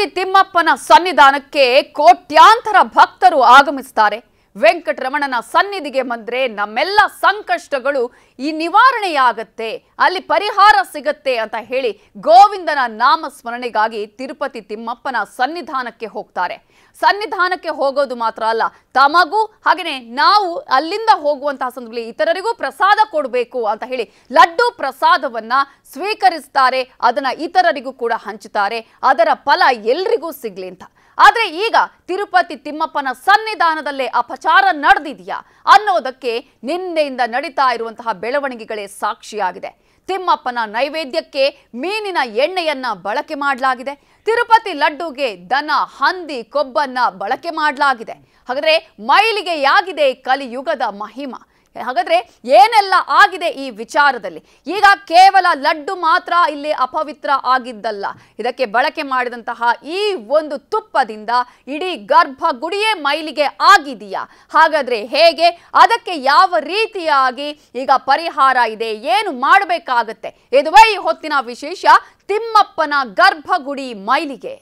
ತಿರುಪತಿ ತಿಮ್ಮಪ್ಪನ ಸನ್ನಿಧಾನಕ್ಕೆ ಕೋಟ್ಯಾಂತರ ಭಕ್ತರು ಆಗಮಿಸುತ್ತಾರೆ ವೆಂಕಟರಮಣನ ಸನ್ನಿಧಿಗೆ ಬಂದರೆ ನಮ್ಮೆಲ್ಲ ಸಂಕಷ್ಟಗಳು ಈ ನಿವಾರಣೆಯಾಗತ್ತೆ ಅಲ್ಲಿ ಪರಿಹಾರ ಸಿಗತ್ತೆ ಅಂತ ಹೇಳಿ ಗೋವಿಂದನ ನಾಮ ಸ್ಮರಣೆಗಾಗಿ ತಿರುಪತಿ ತಿಮ್ಮಪ್ಪನ ಸನ್ನಿಧಾನಕ್ಕೆ ಹೋಗ್ತಾರೆ ಸನ್ನಿಧಾನಕ್ಕೆ ಹೋಗೋದು ಮಾತ್ರ ಅಲ್ಲ ತಮಗೂ ಹಾಗೆಯೇ ನಾವು ಅಲ್ಲಿಂದ ಹೋಗುವಂತಹ ಸಂದರ್ಭದಲ್ಲಿ ಇತರರಿಗೂ ಪ್ರಸಾದ ಕೊಡಬೇಕು ಅಂತ ಹೇಳಿ ಲಡ್ಡು ಪ್ರಸಾದವನ್ನು ಸ್ವೀಕರಿಸ್ತಾರೆ ಅದನ್ನು ಇತರರಿಗೂ ಕೂಡ ಹಂಚುತ್ತಾರೆ ಅದರ ಫಲ ಎಲ್ರಿಗೂ ಸಿಗಲಿ ಅಂತ ಆದರೆ ಈಗ ತಿರುಪತಿ ತಿಮ್ಮಪ್ಪನ ಸನ್ನಿಧಾನದಲ್ಲೇ ಅಪಚಾರ ನಡೆದಿದೆಯಾ ಅನ್ನೋದಕ್ಕೆ ನಿನ್ನೆಯಿಂದ ನಡೀತಾ ಇರುವಂತಹ ಬೆಳವಣಿಗೆಗಳೇ ಸಾಕ್ಷಿಯಾಗಿದೆ ತಿಮ್ಮಪ್ಪನ ನೈವೇದ್ಯಕ್ಕೆ ಮೀನಿನ ಎಣ್ಣೆಯನ್ನ ಬಳಕೆ ಮಾಡಲಾಗಿದೆ ತಿರುಪತಿ ಲಡ್ಡುಗೆ ದನ ಹಂದಿ ಕೊಬ್ಬನ್ನ ಬಳಕೆ ಮಾಡಲಾಗಿದೆ ಹಾಗಾದರೆ ಮೈಲಿಗೆಯಾಗಿದೆ ಕಲಿಯುಗದ ಮಹಿಮಾ ಹಾಗಾದರೆ ಏನೆಲ್ಲ ಆಗಿದೆ ಈ ವಿಚಾರದಲ್ಲಿ ಈಗ ಕೇವಲ ಲಡ್ಡು ಮಾತ್ರ ಇಲ್ಲಿ ಅಪವಿತ್ರ ಆಗಿದ್ದಲ್ಲ ಇದಕ್ಕೆ ಬಳಕೆ ಮಾಡಿದಂತಹ ಈ ಒಂದು ತುಪ್ಪದಿಂದ ಇಡೀ ಗರ್ಭಗುಡಿಯೇ ಮೈಲಿಗೆ ಆಗಿದೆಯಾ ಹಾಗಾದರೆ ಹೇಗೆ ಅದಕ್ಕೆ ಯಾವ ರೀತಿಯಾಗಿ ಈಗ ಪರಿಹಾರ ಇದೆ ಏನು ಮಾಡಬೇಕಾಗತ್ತೆ ಇದುವೇ ಈ ಹೊತ್ತಿನ ವಿಶೇಷ ತಿಮ್ಮಪ್ಪನ ಗರ್ಭಗುಡಿ ಮೈಲಿಗೆ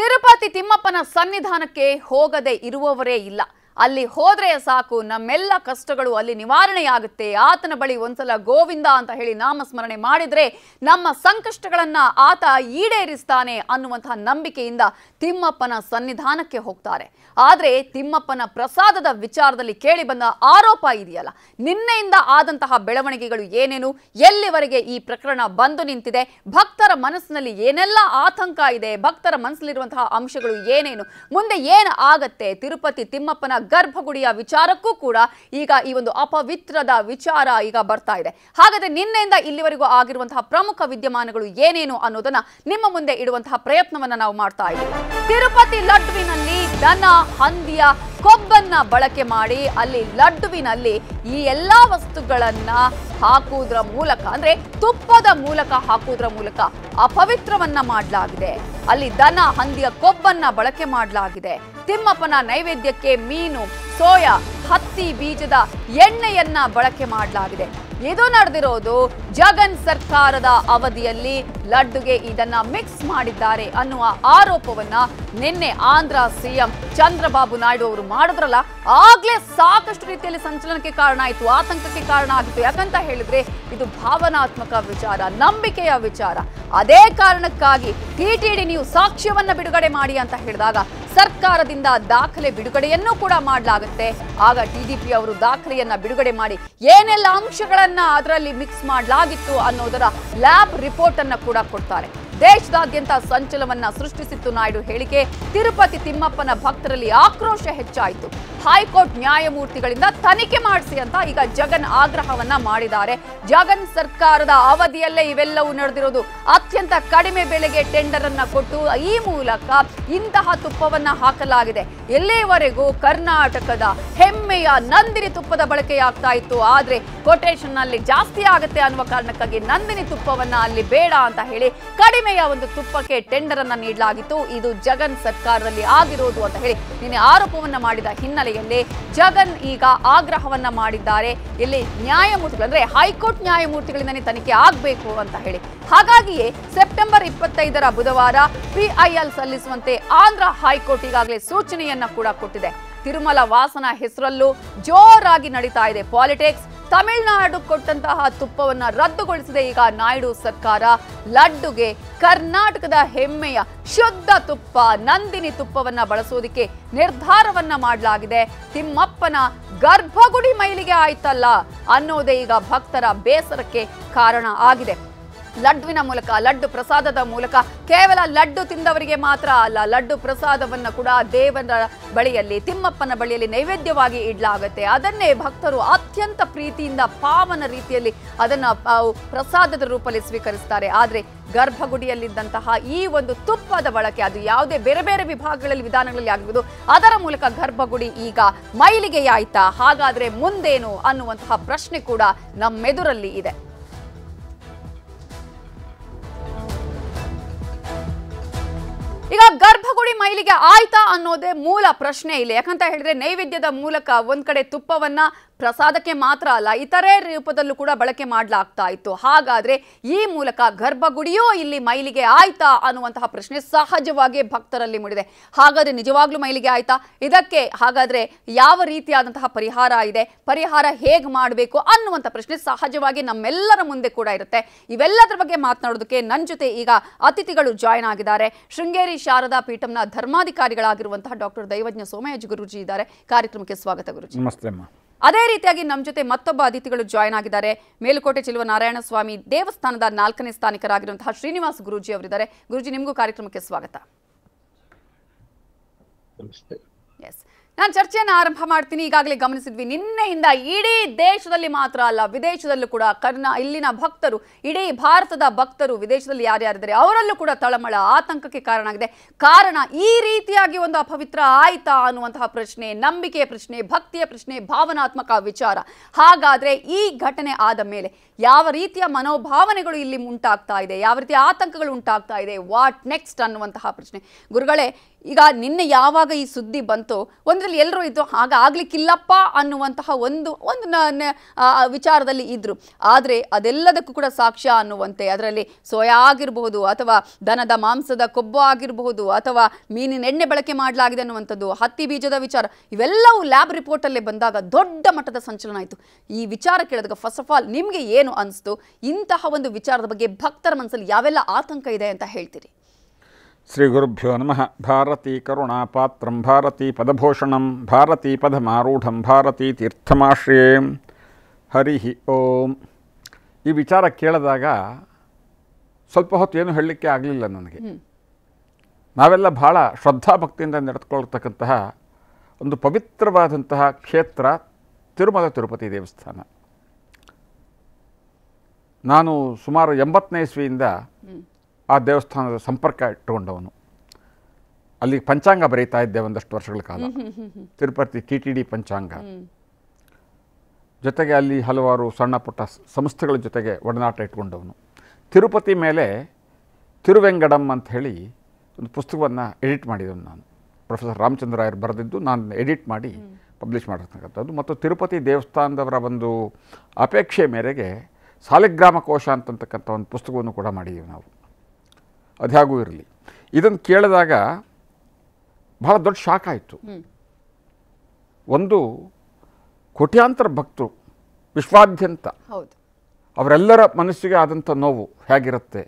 ತಿರುಪತಿ ತಿಮ್ಮಪ್ಪನ ಸನ್ನಿಧಾನಕ್ಕೆ ಹೋಗದೆ ಇರುವವರೇ ಇಲ್ಲ ಅಲ್ಲಿ ಹೋದ್ರೆ ಸಾಕು ನಮ್ಮೆಲ್ಲ ಕಷ್ಟಗಳು ಅಲ್ಲಿ ನಿವಾರಣೆಯಾಗುತ್ತೆ ಆತನ ಬಳಿ ಒಂದ್ಸಲ ಗೋವಿಂದ ಅಂತ ಹೇಳಿ ನಾಮಸ್ಮರಣೆ ಮಾಡಿದ್ರೆ ನಮ್ಮ ಸಂಕಷ್ಟಗಳನ್ನ ಆತ ಈಡೇರಿಸ್ತಾನೆ ಅನ್ನುವಂತಹ ನಂಬಿಕೆಯಿಂದ ತಿಮ್ಮಪ್ಪನ ಸನ್ನಿಧಾನಕ್ಕೆ ಹೋಗ್ತಾರೆ ಆದ್ರೆ ತಿಮ್ಮಪ್ಪನ ಪ್ರಸಾದದ ವಿಚಾರದಲ್ಲಿ ಕೇಳಿ ಬಂದ ಆರೋಪ ಇದೆಯಲ್ಲ ನಿನ್ನೆಯಿಂದ ಆದಂತಹ ಬೆಳವಣಿಗೆಗಳು ಏನೇನು ಎಲ್ಲಿವರೆಗೆ ಈ ಪ್ರಕರಣ ಬಂದು ನಿಂತಿದೆ ಭಕ್ತರ ಮನಸ್ಸಿನಲ್ಲಿ ಏನೆಲ್ಲ ಆತಂಕ ಇದೆ ಭಕ್ತರ ಮನಸ್ಸಲ್ಲಿರುವಂತಹ ಅಂಶಗಳು ಏನೇನು ಮುಂದೆ ಏನು ಆಗತ್ತೆ ತಿರುಪತಿ ತಿಮ್ಮಪ್ಪನ ಗರ್ಭಗುಡಿಯ ವಿಚಾರಕ್ಕೂ ಕೂಡ ಈಗ ಈ ಒಂದು ಅಪವಿತ್ರದ ವಿಚಾರ ಈಗ ಬರ್ತಾ ಇದೆ ಹಾಗಾದ್ರೆ ನಿನ್ನೆಯಿಂದ ಇಲ್ಲಿವರೆಗೂ ಆಗಿರುವಂತಹ ಪ್ರಮುಖ ವಿದ್ಯಮಾನಗಳು ಏನೇನು ಅನ್ನೋದನ್ನ ನಿಮ್ಮ ಮುಂದೆ ಇಡುವಂತಹ ಪ್ರಯತ್ನವನ್ನ ನಾವು ಮಾಡ್ತಾ ಇದ್ದೀವಿ ತಿರುಪತಿ ಲಡ್ವಿನಲ್ಲಿ ದನ ಹಂದಿಯ ಕೊಬ್ಬನ್ನ ಬಳಕೆ ಮಾಡಿ ಅಲ್ಲಿ ಲಡ್ಡುವಿನಲ್ಲಿ ಈ ಎಲ್ಲ ವಸ್ತುಗಳನ್ನ ಹಾಕುವುದರ ಮೂಲಕ ಅಂದ್ರೆ ತುಪ್ಪದ ಮೂಲಕ ಹಾಕುವುದರ ಮೂಲಕ ಅಪವಿತ್ರವನ್ನ ಮಾಡಲಾಗಿದೆ ಅಲ್ಲಿ ದನ ಹಂದಿಯ ಕೊಬ್ಬನ್ನ ಬಳಕೆ ಮಾಡಲಾಗಿದೆ ತಿಮ್ಮಪ್ಪನ ನೈವೇದ್ಯಕ್ಕೆ ಮೀನು ಸೋಯಾ ಹತ್ತಿ ಬೀಜದ ಎಣ್ಣೆಯನ್ನ ಬಳಕೆ ಮಾಡಲಾಗಿದೆ ಇದು ನಡೆದಿರೋದು ಜಗನ್ ಸರ್ಕಾರದ ಅವಧಿಯಲ್ಲಿ ಲಡ್ಡುಗೆ ಇದನ್ನ ಮಿಕ್ಸ್ ಮಾಡಿದ್ದಾರೆ ಅನ್ನುವ ಆರೋಪವನ್ನ ನಿನ್ನೆ ಆಂಧ್ರ ಸಿಎಂ ಚಂದ್ರಬಾಬು ನಾಯ್ಡು ಅವರು ಮಾಡಿದ್ರಲ್ಲ ಆಗ್ಲೇ ಸಾಕಷ್ಟು ರೀತಿಯಲ್ಲಿ ಸಂಚಲನಕ್ಕೆ ಕಾರಣ ಆಯಿತು ಆತಂಕಕ್ಕೆ ಕಾರಣ ಆಗಿತ್ತು ಯಾಕಂತ ಹೇಳಿದ್ರೆ ಇದು ಭಾವನಾತ್ಮಕ ವಿಚಾರ ನಂಬಿಕೆಯ ವಿಚಾರ ಅದೇ ಕಾರಣಕ್ಕಾಗಿ ಟಿಟಿಡಿ ನೀವು ಸಾಕ್ಷ್ಯವನ್ನ ಬಿಡುಗಡೆ ಮಾಡಿ ಅಂತ ಹೇಳಿದಾಗ ಸರ್ಕಾರದಿಂದ ದಾಖಲೆ ಬಿಡುಗಡೆಯನ್ನು ಕೂಡ ಮಾಡಲಾಗುತ್ತೆ ಆಗ ಟಿಡಿಪಿ ಅವರು ದಾಖಲೆಯನ್ನ ಬಿಡುಗಡೆ ಮಾಡಿ ಏನೆಲ್ಲ ಅಂಶಗಳ ಅದನ್ನ ಅದರಲ್ಲಿ ಮಿಕ್ಸ್ ಮಾಡಲಾಗಿತ್ತು ಅನ್ನೋದರ ಲ್ಯಾಬ್ ರಿಪೋರ್ಟ್ ಅನ್ನ ಕೂಡ ಕೊಡ್ತಾರೆ ದೇಶದಾದ್ಯಂತ ಸಂಚಲವನ್ನ ಸೃಷ್ಟಿಸಿತ್ತು ನಾಯ್ಡು ಹೇಳಿಕೆ ತಿರುಪತಿ ತಿಮ್ಮಪ್ಪನ ಭಕ್ತರಲ್ಲಿ ಆಕ್ರೋಶ ಹೆಚ್ಚಾಯಿತು ಹೈಕೋರ್ಟ್ ನ್ಯಾಯಮೂರ್ತಿಗಳಿಂದ ತನಿಖೆ ಮಾಡಿಸಿ ಅಂತ ಈಗ ಜಗನ್ ಆಗ್ರಹವನ್ನ ಮಾಡಿದ್ದಾರೆ ಜಗನ್ ಸರ್ಕಾರದ ಅವಧಿಯಲ್ಲೇ ಇವೆಲ್ಲವೂ ನಡೆದಿರೋದು ಅತ್ಯಂತ ಕಡಿಮೆ ಬೆಲೆಗೆ ಟೆಂಡರ್ ಅನ್ನ ಕೊಟ್ಟು ಈ ಮೂಲಕ ಇಂತಹ ತುಪ್ಪವನ್ನ ಹಾಕಲಾಗಿದೆ ಎಲ್ಲಿವರೆಗೂ ಕರ್ನಾಟಕದ ಹೆಮ್ಮೆಯ ನಂದಿನಿ ತುಪ್ಪದ ಬಳಕೆಯಾಗ್ತಾ ಇತ್ತು ಆದ್ರೆ ಕೊಟೇಶನ್ ಅಲ್ಲಿ ಜಾಸ್ತಿ ಆಗುತ್ತೆ ಅನ್ನುವ ಕಾರಣಕ್ಕಾಗಿ ನಂದಿನಿ ತುಪ್ಪವನ್ನ ಅಲ್ಲಿ ಬೇಡ ಅಂತ ಹೇಳಿ ಕಡಿಮೆ ಒಂದು ತುಪ್ಪಕ್ಕೆ ಟೆಂಡರ್ ಅನ್ನ ನೀಡಲಾಗಿತ್ತು ಇದು ಜಗನ್ ಸರ್ಕಾರದಲ್ಲಿ ಆಗಿರೋದು ಅಂತ ಹೇಳಿ ನಿನ್ನೆ ಆರೋಪವನ್ನ ಮಾಡಿದ ಹಿನ್ನೆಲೆಯಲ್ಲಿ ಜಗನ್ ಈಗ ಆಗ್ರಹವನ್ನ ಮಾಡಿದ್ದಾರೆ ಇಲ್ಲಿ ನ್ಯಾಯಮೂರ್ತಿಗಳು ಅಂದ್ರೆ ಹೈಕೋರ್ಟ್ ನ್ಯಾಯಮೂರ್ತಿಗಳಿಂದನೇ ತನಿಖೆ ಆಗಬೇಕು ಅಂತ ಹೇಳಿ ಹಾಗಾಗಿಯೇ ಸೆಪ್ಟೆಂಬರ್ ಇಪ್ಪತ್ತೈದರ ಬುಧವಾರ ಪಿಐಎಲ್ ಸಲ್ಲಿಸುವಂತೆ ಆಂಧ್ರ ಹೈಕೋರ್ಟ್ ಈಗಾಗಲೇ ಸೂಚನೆಯನ್ನ ಕೂಡ ಕೊಟ್ಟಿದೆ ತಿರುಮಲ ವಾಸನ ಹೆಸರಲ್ಲೂ ಜೋರಾಗಿ ನಡೀತಾ ಇದೆ ಪಾಲಿಟಿಕ್ಸ್ ತಮಿಳುನಾಡು ಕೊಟ್ಟಂತಹ ತುಪ್ಪವನ್ನು ರದ್ದುಗೊಳಿಸಿದೆ ಈಗ ನಾಯ್ಡು ಸರ್ಕಾರ ಲಡ್ಡುಗೆ ಕರ್ನಾಟಕದ ಹೆಮ್ಮೆಯ ಶುದ್ಧ ತುಪ್ಪ ನಂದಿನಿ ತುಪ್ಪವನ್ನ ಬಳಸೋದಿಕ್ಕೆ ನಿರ್ಧಾರವನ್ನ ಮಾಡಲಾಗಿದೆ ತಿಮ್ಮಪ್ಪನ ಗರ್ಭಗುಡಿ ಮೈಲಿಗೆ ಆಯ್ತಲ್ಲ ಅನ್ನೋದೇ ಈಗ ಭಕ್ತರ ಬೇಸರಕ್ಕೆ ಕಾರಣ ಆಗಿದೆ ಲಡ್ವಿನ ಮೂಲಕ ಲಡ್ಡು ಪ್ರಸಾದದ ಮೂಲಕ ಕೇವಲ ಲಡ್ಡು ತಿಂದವರಿಗೆ ಮಾತ್ರ ಅಲ್ಲ ಲಡ್ಡು ಪ್ರಸಾದವನ್ನು ಕೂಡ ದೇವನ ಬಳಿಯಲ್ಲಿ ತಿಮ್ಮಪ್ಪನ ಬಳಿಯಲ್ಲಿ ನೈವೇದ್ಯವಾಗಿ ಇಡಲಾಗುತ್ತೆ ಅದನ್ನೇ ಭಕ್ತರು ಅತ್ಯಂತ ಪ್ರೀತಿಯಿಂದ ಪಾವನ ರೀತಿಯಲ್ಲಿ ಅದನ್ನು ಪ್ರಸಾದದ ರೂಪದಲ್ಲಿ ಸ್ವೀಕರಿಸ್ತಾರೆ ಆದರೆ ಗರ್ಭಗುಡಿಯಲ್ಲಿದ್ದಂತಹ ಈ ಒಂದು ತುಪ್ಪದ ಬಳಕೆ ಅದು ಯಾವುದೇ ಬೇರೆ ಬೇರೆ ವಿಭಾಗಗಳಲ್ಲಿ ವಿಧಾನಗಳಲ್ಲಿ ಆಗಬಹುದು ಅದರ ಮೂಲಕ ಗರ್ಭಗುಡಿ ಈಗ ಮೈಲಿಗೆಯಾಯ್ತಾ ಹಾಗಾದರೆ ಮುಂದೇನು ಅನ್ನುವಂತಹ ಪ್ರಶ್ನೆ ಕೂಡ ನಮ್ಮೆದುರಲ್ಲಿ ಇದೆ ಈಗ ಗರ್ಭಗುಡಿ ಮೈಲಿಗೆ ಆಯ್ತಾ ಅನ್ನೋದೇ ಮೂಲ ಪ್ರಶ್ನೆ ಇಲ್ಲಿ ಯಾಕಂತ ಹೇಳಿದ್ರೆ ನೈವೇದ್ಯದ ಮೂಲಕ ಒಂದ್ ಕಡೆ ತುಪ್ಪವನ್ನ ಪ್ರಸಾದಕ್ಕೆ ಮಾತ್ರ ಅಲ್ಲ ಇತರೆ ರೂಪದಲ್ಲೂ ಕೂಡ ಬಳಕೆ ಮಾಡಲಾಗ್ತಾ ಇತ್ತು ಹಾಗಾದ್ರೆ ಈ ಮೂಲಕ ಗರ್ಭಗುಡಿಯೋ ಇಲ್ಲಿ ಮೈಲಿಗೆ ಆಯ್ತಾ ಅನ್ನುವಂತಹ ಪ್ರಶ್ನೆ ಸಹಜವಾಗಿ ಭಕ್ತರಲ್ಲಿ ಮೂಡಿದೆ ಹಾಗಾದ್ರೆ ನಿಜವಾಗ್ಲೂ ಮೈಲಿಗೆ ಆಯ್ತಾ ಇದಕ್ಕೆ ಹಾಗಾದ್ರೆ ಯಾವ ರೀತಿಯಾದಂತಹ ಪರಿಹಾರ ಇದೆ ಪರಿಹಾರ ಹೇಗೆ ಮಾಡಬೇಕು ಅನ್ನುವಂಥ ಪ್ರಶ್ನೆ ಸಹಜವಾಗಿ ನಮ್ಮೆಲ್ಲರ ಮುಂದೆ ಕೂಡ ಇರುತ್ತೆ ಇವೆಲ್ಲದರ ಬಗ್ಗೆ ಮಾತನಾಡೋದಕ್ಕೆ ನನ್ನ ಜೊತೆ ಈಗ ಅತಿಥಿಗಳು ಜಾಯ್ನ್ ಆಗಿದ್ದಾರೆ ಶೃಂಗೇರಿ ಶಾರದಾ ಪೀಠಂನ ಧರ್ಮಾಧಿಕಾರಿಗಳಾಗಿರುವಂತಹ ಡಾಕ್ಟರ್ ದೈವಜ್ಞ ಸೋಮಯಾಜ್ ಗುರುಜಿ ಇದ್ದಾರೆ ಕಾರ್ಯಕ್ರಮಕ್ಕೆ ಸ್ವಾಗತ ಗುರುಜಿ ನಮಸ್ತೆ ಅದೇ ರೀತಿಯಾಗಿ ನಮ್ಮ ಜೊತೆ ಮತ್ತೊಬ್ಬ ಅತಿಥಿಗಳು ಜಾಯ್ನ್ ಆಗಿದ್ದಾರೆ ಮೇಲುಕೋಟೆ ಚಿಲುವ ನಾರಾಯಣ ಸ್ವಾಮಿ ದೇವಸ್ಥಾನದ ನಾಲ್ಕನೇ ಸ್ಥಾನಿಕರಾಗಿರುವಂತಹ ಶ್ರೀನಿವಾಸ್ ಗುರುಜಿ ಅವರಿದ್ದಾರೆ ಗುರುಜಿ ನಿಮಗೂ ಕಾರ್ಯಕ್ರಮಕ್ಕೆ ಸ್ವಾಗತ ನಮಸ್ತೆ ಎಸ್ ನಾನು ಚರ್ಚೆಯನ್ನು ಆರಂಭ ಮಾಡ್ತೀನಿ ಈಗಾಗಲೇ ಗಮನಿಸಿದ್ವಿ ನಿನ್ನೆಯಿಂದ ಇಡೀ ದೇಶದಲ್ಲಿ ಮಾತ್ರ ಅಲ್ಲ ವಿದೇಶದಲ್ಲೂ ಕೂಡ ಕರ್ನಾ ಇಲ್ಲಿನ ಭಕ್ತರು ಇಡೀ ಭಾರತದ ಭಕ್ತರು ವಿದೇಶದಲ್ಲಿ ಯಾರ್ಯಾರಿದ್ದಾರೆ ಅವರಲ್ಲೂ ಕೂಡ ತಳಮಳ ಆತಂಕಕ್ಕೆ ಕಾರಣ ಆಗಿದೆ ಕಾರಣ ಈ ರೀತಿಯಾಗಿ ಒಂದು ಅಪವಿತ್ರ ಆಯ್ತಾ ಅನ್ನುವಂತಹ ಪ್ರಶ್ನೆ ನಂಬಿಕೆಯ ಪ್ರಶ್ನೆ ಭಕ್ತಿಯ ಪ್ರಶ್ನೆ ಭಾವನಾತ್ಮಕ ವಿಚಾರ ಹಾಗಾದರೆ ಈ ಘಟನೆ ಆದ ಮೇಲೆ ಯಾವ ರೀತಿಯ ಮನೋಭಾವನೆಗಳು ಇಲ್ಲಿ ಉಂಟಾಗ್ತಾ ಇದೆ ಯಾವ ರೀತಿಯ ಆತಂಕಗಳು ಉಂಟಾಗ್ತಾ ಇದೆ ವಾಟ್ ನೆಕ್ಸ್ಟ್ ಅನ್ನುವಂತಹ ಪ್ರಶ್ನೆ ಗುರುಗಳೇ ಈಗ ನಿನ್ನೆ ಯಾವಾಗ ಈ ಸುದ್ದಿ ಬಂತು ಒಂದರಲ್ಲಿ ಎಲ್ಲರೂ ಇದ್ದು ಆಗ ಆಗ್ಲಿಕ್ಕಿಲ್ಲಪ್ಪ ಅನ್ನುವಂತಹ ಒಂದು ಒಂದು ವಿಚಾರದಲ್ಲಿ ಇದ್ದರು ಆದರೆ ಅದೆಲ್ಲದಕ್ಕೂ ಕೂಡ ಸಾಕ್ಷ್ಯ ಅನ್ನುವಂತೆ ಅದರಲ್ಲಿ ಸೋಯಾ ಆಗಿರಬಹುದು ಅಥವಾ ದನದ ಮಾಂಸದ ಕೊಬ್ಬು ಆಗಿರಬಹುದು ಅಥವಾ ಮೀನಿನ ಎಣ್ಣೆ ಬಳಕೆ ಮಾಡಲಾಗಿದೆ ಅನ್ನುವಂಥದ್ದು ಹತ್ತಿ ಬೀಜದ ವಿಚಾರ ಇವೆಲ್ಲವೂ ಲ್ಯಾಬ್ ರಿಪೋರ್ಟಲ್ಲೇ ಬಂದಾಗ ದೊಡ್ಡ ಮಟ್ಟದ ಸಂಚಲನ ಆಯಿತು ಈ ವಿಚಾರ ಕೇಳಿದಾಗ ಫಸ್ಟ್ ಆಫ್ ಆಲ್ ನಿಮಗೆ ಏನು ಏನು ಅನಿಸ್ತು ಇಂತಹ ಒಂದು ವಿಚಾರದ ಬಗ್ಗೆ ಭಕ್ತರ ಮನಸ್ಸಲ್ಲಿ ಯಾವೆಲ್ಲ ಆತಂಕ ಇದೆ ಅಂತ ಹೇಳ್ತೀರಿ ಶ್ರೀ ಗುರುಭ್ಯೋ ನಮಃ ಭಾರತೀ ಕರುಣಾ ಪಾತ್ರಂ ಭಾರತೀ ಪದಭೂಷಣಂ ಭಾರತೀ ಪದಮಾರೂಢಂ ಭಾರತೀ ತೀರ್ಥಮಾಶ್ರಯೇ ಹರಿ ಓಂ ಈ ವಿಚಾರ ಕೇಳಿದಾಗ ಸ್ವಲ್ಪ ಹೊತ್ತು ಏನು ಹೇಳಲಿಕ್ಕೆ ಆಗಲಿಲ್ಲ ನನಗೆ ನಾವೆಲ್ಲ ಭಾಳ ಶ್ರದ್ಧಾಭಕ್ತಿಯಿಂದ ನಡೆದುಕೊಳ್ತಕ್ಕಂತಹ ಒಂದು ಪವಿತ್ರವಾದಂತಹ ಕ್ಷೇತ್ರ ತಿರುಮಲ ತಿರುಪತಿ ದೇವಸ್ಥಾನ ನಾನು ಸುಮಾರು ಎಂಬತ್ತನೇ ಇಸ್ವಿಯಿಂದ ಆ ದೇವಸ್ಥಾನದ ಸಂಪರ್ಕ ಇಟ್ಟುಕೊಂಡವನು ಅಲ್ಲಿ ಪಂಚಾಂಗ ಬರೀತಾ ಇದ್ದೆ ಒಂದಷ್ಟು ವರ್ಷಗಳ ಕಾಲ ತಿರುಪತಿ ಟಿ ಟಿ ಡಿ ಪಂಚಾಂಗ ಜೊತೆಗೆ ಅಲ್ಲಿ ಹಲವಾರು ಸಣ್ಣ ಪುಟ್ಟ ಸಂಸ್ಥೆಗಳ ಜೊತೆಗೆ ಒಡನಾಟ ಇಟ್ಕೊಂಡವನು ತಿರುಪತಿ ಮೇಲೆ ತಿರುವೆಂಗಡಂ ಅಂತ ಹೇಳಿ ಒಂದು ಪುಸ್ತಕವನ್ನು ಎಡಿಟ್ ಮಾಡಿದವನು ನಾನು ಪ್ರೊಫೆಸರ್ ರಾಮಚಂದ್ರ ಅವರು ಬರೆದಿದ್ದು ನಾನು ಎಡಿಟ್ ಮಾಡಿ ಪಬ್ಲಿಷ್ ಮಾಡಿರ್ತಕ್ಕಂಥದ್ದು ಮತ್ತು ತಿರುಪತಿ ದೇವಸ್ಥಾನದವರ ಒಂದು ಅಪೇಕ್ಷೆ ಮೇರೆಗೆ ಸಾಲಿಗ್ರಾಮ ಕೋಶ ಅಂತಕ್ಕಂಥ ಒಂದು ಪುಸ್ತಕವನ್ನು ಕೂಡ ಮಾಡಿದ್ದೀವಿ ನಾವು ಅದು ಹೇಗೂ ಇರಲಿ ಇದನ್ನು ಕೇಳಿದಾಗ ಭಾಳ ದೊಡ್ಡ ಶಾಕ್ ಆಯಿತು ಒಂದು ಕೋಟ್ಯಾಂತರ ಭಕ್ತರು ವಿಶ್ವಾದ್ಯಂತ ಅವರೆಲ್ಲರ ಮನಸ್ಸಿಗೆ ಆದಂಥ ನೋವು ಹೇಗಿರುತ್ತೆ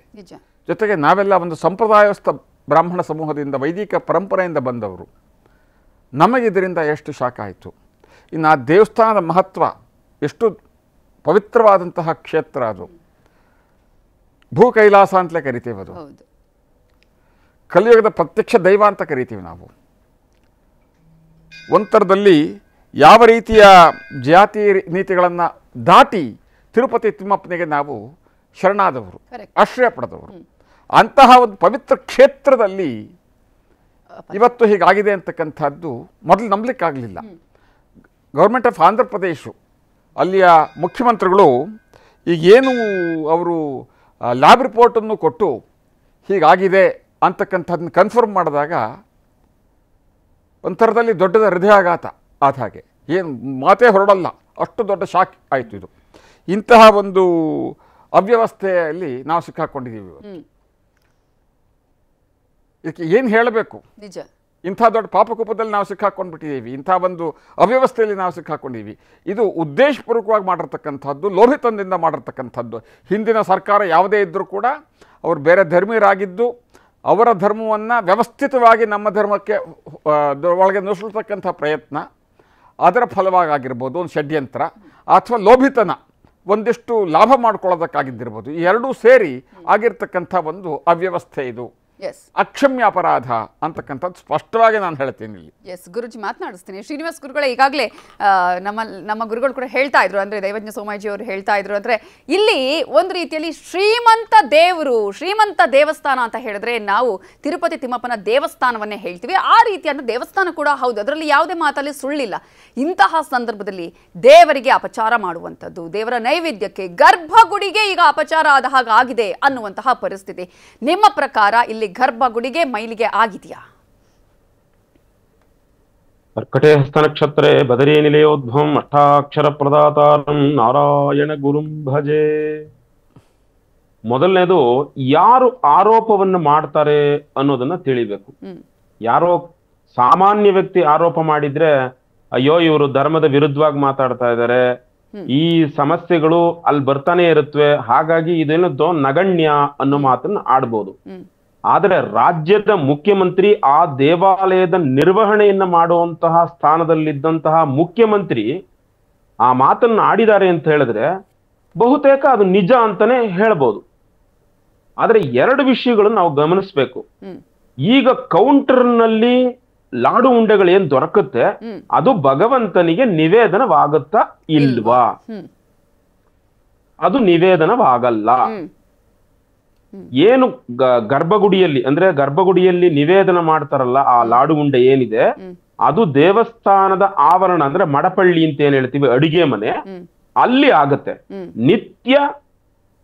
ಜೊತೆಗೆ ನಾವೆಲ್ಲ ಒಂದು ಸಂಪ್ರದಾಯಸ್ಥ ಬ್ರಾಹ್ಮಣ ಸಮೂಹದಿಂದ ವೈದಿಕ ಪರಂಪರೆಯಿಂದ ಬಂದವರು ನಮಗಿದರಿಂದ ಎಷ್ಟು ಶಾಖ ಆಯಿತು ಇನ್ನು ಆ ದೇವಸ್ಥಾನದ ಮಹತ್ವ ಎಷ್ಟು ಪವಿತ್ರವಾದಂತಹ ಕ್ಷೇತ್ರ ಅದು ಭೂ ಕೈಲಾಸ ಅಂತಲೇ ಕರಿತೀವಿ ಅದು ಕಲಿಯುಗದ ಪ್ರತ್ಯಕ್ಷ ದೈವ ಅಂತ ಕರಿತೀವಿ ನಾವು ಒಂಥರದಲ್ಲಿ ಯಾವ ರೀತಿಯ ಜಾತಿ ನೀತಿಗಳನ್ನು ದಾಟಿ ತಿರುಪತಿ ತಿಮ್ಮಪ್ಪನಿಗೆ ನಾವು ಶರಣಾದವರು ಆಶ್ರಯ ಪಡೆದವರು ಅಂತಹ ಒಂದು ಪವಿತ್ರ ಕ್ಷೇತ್ರದಲ್ಲಿ ಇವತ್ತು ಹೀಗಾಗಿದೆ ಅಂತಕ್ಕಂಥದ್ದು ಮೊದಲು ನಂಬಲಿಕ್ಕಾಗಲಿಲ್ಲ ಗೌರ್ಮೆಂಟ್ ಆಫ್ ಆಂಧ್ರ ಪ್ರದೇಶು ಅಲ್ಲಿಯ ಮುಖ್ಯಮಂತ್ರಿಗಳು ಈಗೇನು ಅವರು ಲ್ಯಾಬ್ ರಿಪೋರ್ಟನ್ನು ಕೊಟ್ಟು ಹೀಗಾಗಿದೆ ಅಂತಕ್ಕಂಥದ್ದನ್ನು ಕನ್ಫರ್ಮ್ ಮಾಡಿದಾಗ ಒಂಥರದಲ್ಲಿ ದೊಡ್ಡದ ಹೃದಯಾಘಾತ ಆದ ಹಾಗೆ ಏನು ಮಾತೇ ಹೊರಡಲ್ಲ ಅಷ್ಟು ದೊಡ್ಡ ಶಾಕ್ ಆಯಿತು ಇದು ಇಂತಹ ಒಂದು ಅವ್ಯವಸ್ಥೆಯಲ್ಲಿ ನಾವು ಸಿಕ್ಕಾಕೊಂಡಿದ್ದೀವಿ ಇದಕ್ಕೆ ಏನು ಹೇಳಬೇಕು ನಿಜ ಇಂಥ ದೊಡ್ಡ ಪಾಪಕೋಪದಲ್ಲಿ ನಾವು ಸಿಕ್ಕಾಕ್ಕೊಂಡ್ಬಿಟ್ಟಿದ್ದೀವಿ ಇಂಥ ಒಂದು ಅವ್ಯವಸ್ಥೆಯಲ್ಲಿ ನಾವು ಸಿಕ್ಕಾಕೊಂಡಿದ್ದೀವಿ ಇದು ಉದ್ದೇಶಪೂರ್ವಕವಾಗಿ ಮಾಡಿರ್ತಕ್ಕಂಥದ್ದು ಲೋಹಿತನದಿಂದ ಮಾಡಿರ್ತಕ್ಕಂಥದ್ದು ಹಿಂದಿನ ಸರ್ಕಾರ ಯಾವುದೇ ಇದ್ದರೂ ಕೂಡ ಅವರು ಬೇರೆ ಧರ್ಮೀಯರಾಗಿದ್ದು ಅವರ ಧರ್ಮವನ್ನು ವ್ಯವಸ್ಥಿತವಾಗಿ ನಮ್ಮ ಧರ್ಮಕ್ಕೆ ಒಳಗೆ ನುಸುಳ್ತಕ್ಕಂಥ ಪ್ರಯತ್ನ ಅದರ ಫಲವಾಗಿ ಆಗಿರ್ಬೋದು ಒಂದು ಷಡ್ಯಂತ್ರ ಅಥವಾ ಲೋಭಿತನ ಒಂದಿಷ್ಟು ಲಾಭ ಮಾಡ್ಕೊಳ್ಳೋದಕ್ಕಾಗಿದ್ದಿರ್ಬೋದು ಈ ಎರಡೂ ಸೇರಿ ಆಗಿರ್ತಕ್ಕಂಥ ಒಂದು ಅವ್ಯವಸ್ಥೆ ಇದು ಅಕ್ಷಮ್ಯ ಅಪರಾಧ ಅಂತಕ್ಕಂಥದ್ದು ಸ್ಪಷ್ಟವಾಗಿ ನಾನು ಹೇಳ್ತೀನಿ ಇಲ್ಲಿ ಎಸ್ ಗುರುಜಿ ಮಾತನಾಡಿಸ್ತೀನಿ ಶ್ರೀನಿವಾಸ್ ಗುರುಗಳು ಈಗಾಗಲೇ ನಮ್ಮ ನಮ್ಮ ಗುರುಗಳು ಕೂಡ ಹೇಳ್ತಾ ಇದ್ರು ಅಂದ್ರೆ ದೈವಜ್ಞ ಸೋಮಾಜಿ ಅವರು ಹೇಳ್ತಾ ಇದ್ರು ಅಂದ್ರೆ ಇಲ್ಲಿ ಒಂದು ರೀತಿಯಲ್ಲಿ ಶ್ರೀಮಂತ ದೇವರು ಶ್ರೀಮಂತ ದೇವಸ್ಥಾನ ಅಂತ ಹೇಳಿದ್ರೆ ನಾವು ತಿರುಪತಿ ತಿಮ್ಮಪ್ಪನ ದೇವಸ್ಥಾನವನ್ನೇ ಹೇಳ್ತೀವಿ ಆ ರೀತಿಯಾದ ದೇವಸ್ಥಾನ ಕೂಡ ಹೌದು ಅದರಲ್ಲಿ ಯಾವುದೇ ಮಾತಲ್ಲಿ ಸುಳ್ಳಿಲ್ಲ ಇಂತಹ ಸಂದರ್ಭದಲ್ಲಿ ದೇವರಿಗೆ ಅಪಚಾರ ಮಾಡುವಂಥದ್ದು ದೇವರ ನೈವೇದ್ಯಕ್ಕೆ ಗರ್ಭಗುಡಿಗೆ ಈಗ ಅಪಚಾರ ಆದ ಹಾಗಾಗಿದೆ ಅನ್ನುವಂತಹ ಪರಿಸ್ಥಿತಿ ನಿಮ್ಮ ಪ್ರಕಾರ ಇಲ್ಲಿ ಗುಡಿಗೆ ಮೈಲಿಗೆ ಆಗಿದೆಯಾ ಕರ್ಕಟೆ ನಕ್ಷತ್ರ ಬದರಿ ನಿಲಯೋದ್ಭವಂ ಅಷ್ಟಾಕ್ಷರ ಪ್ರದಾತಾರಂ ನಾರಾಯಣ ಗುರುಂ ಭಜೆ ಮೊದಲನೇದು ಯಾರು ಆರೋಪವನ್ನು ಮಾಡ್ತಾರೆ ಅನ್ನೋದನ್ನ ತಿಳಿಬೇಕು ಯಾರೋ ಸಾಮಾನ್ಯ ವ್ಯಕ್ತಿ ಆರೋಪ ಮಾಡಿದ್ರೆ ಅಯ್ಯೋ ಇವರು ಧರ್ಮದ ವಿರುದ್ಧವಾಗಿ ಮಾತಾಡ್ತಾ ಇದ್ದಾರೆ ಈ ಸಮಸ್ಯೆಗಳು ಅಲ್ಲಿ ಬರ್ತಾನೆ ಇರುತ್ತವೆ ಹಾಗಾಗಿ ಇದೇನದ್ದು ನಗಣ್ಯ ಅನ್ನೋ ಮಾತನ್ನ ಆಡ್ಬೋದು ಆದರೆ ರಾಜ್ಯದ ಮುಖ್ಯಮಂತ್ರಿ ಆ ದೇವಾಲಯದ ನಿರ್ವಹಣೆಯನ್ನು ಮಾಡುವಂತಹ ಸ್ಥಾನದಲ್ಲಿದ್ದಂತಹ ಮುಖ್ಯಮಂತ್ರಿ ಆ ಮಾತನ್ನು ಆಡಿದ್ದಾರೆ ಅಂತ ಹೇಳಿದ್ರೆ ಬಹುತೇಕ ಅದು ನಿಜ ಅಂತಾನೆ ಹೇಳ್ಬೋದು ಆದರೆ ಎರಡು ವಿಷಯಗಳನ್ನು ನಾವು ಗಮನಿಸಬೇಕು ಈಗ ಕೌಂಟರ್ನಲ್ಲಿ ಲಾಡು ಉಂಡೆಗಳು ಏನ್ ದೊರಕುತ್ತೆ ಅದು ಭಗವಂತನಿಗೆ ನಿವೇದನವಾಗುತ್ತಾ ಇಲ್ವಾ ಅದು ನಿವೇದನವಾಗಲ್ಲ ಏನು ಗರ್ಭಗುಡಿಯಲ್ಲಿ ಅಂದ್ರೆ ಗರ್ಭಗುಡಿಯಲ್ಲಿ ನಿವೇದನ ಮಾಡ್ತಾರಲ್ಲ ಆ ಲಾಡು ಉಂಡೆ ಏನಿದೆ ಅದು ದೇವಸ್ಥಾನದ ಆವರಣ ಅಂದ್ರೆ ಮಡಪಳ್ಳಿ ಅಂತ ಏನ್ ಹೇಳ್ತೀವಿ ಅಡುಗೆ ಮನೆ ಅಲ್ಲಿ ಆಗತ್ತೆ ನಿತ್ಯ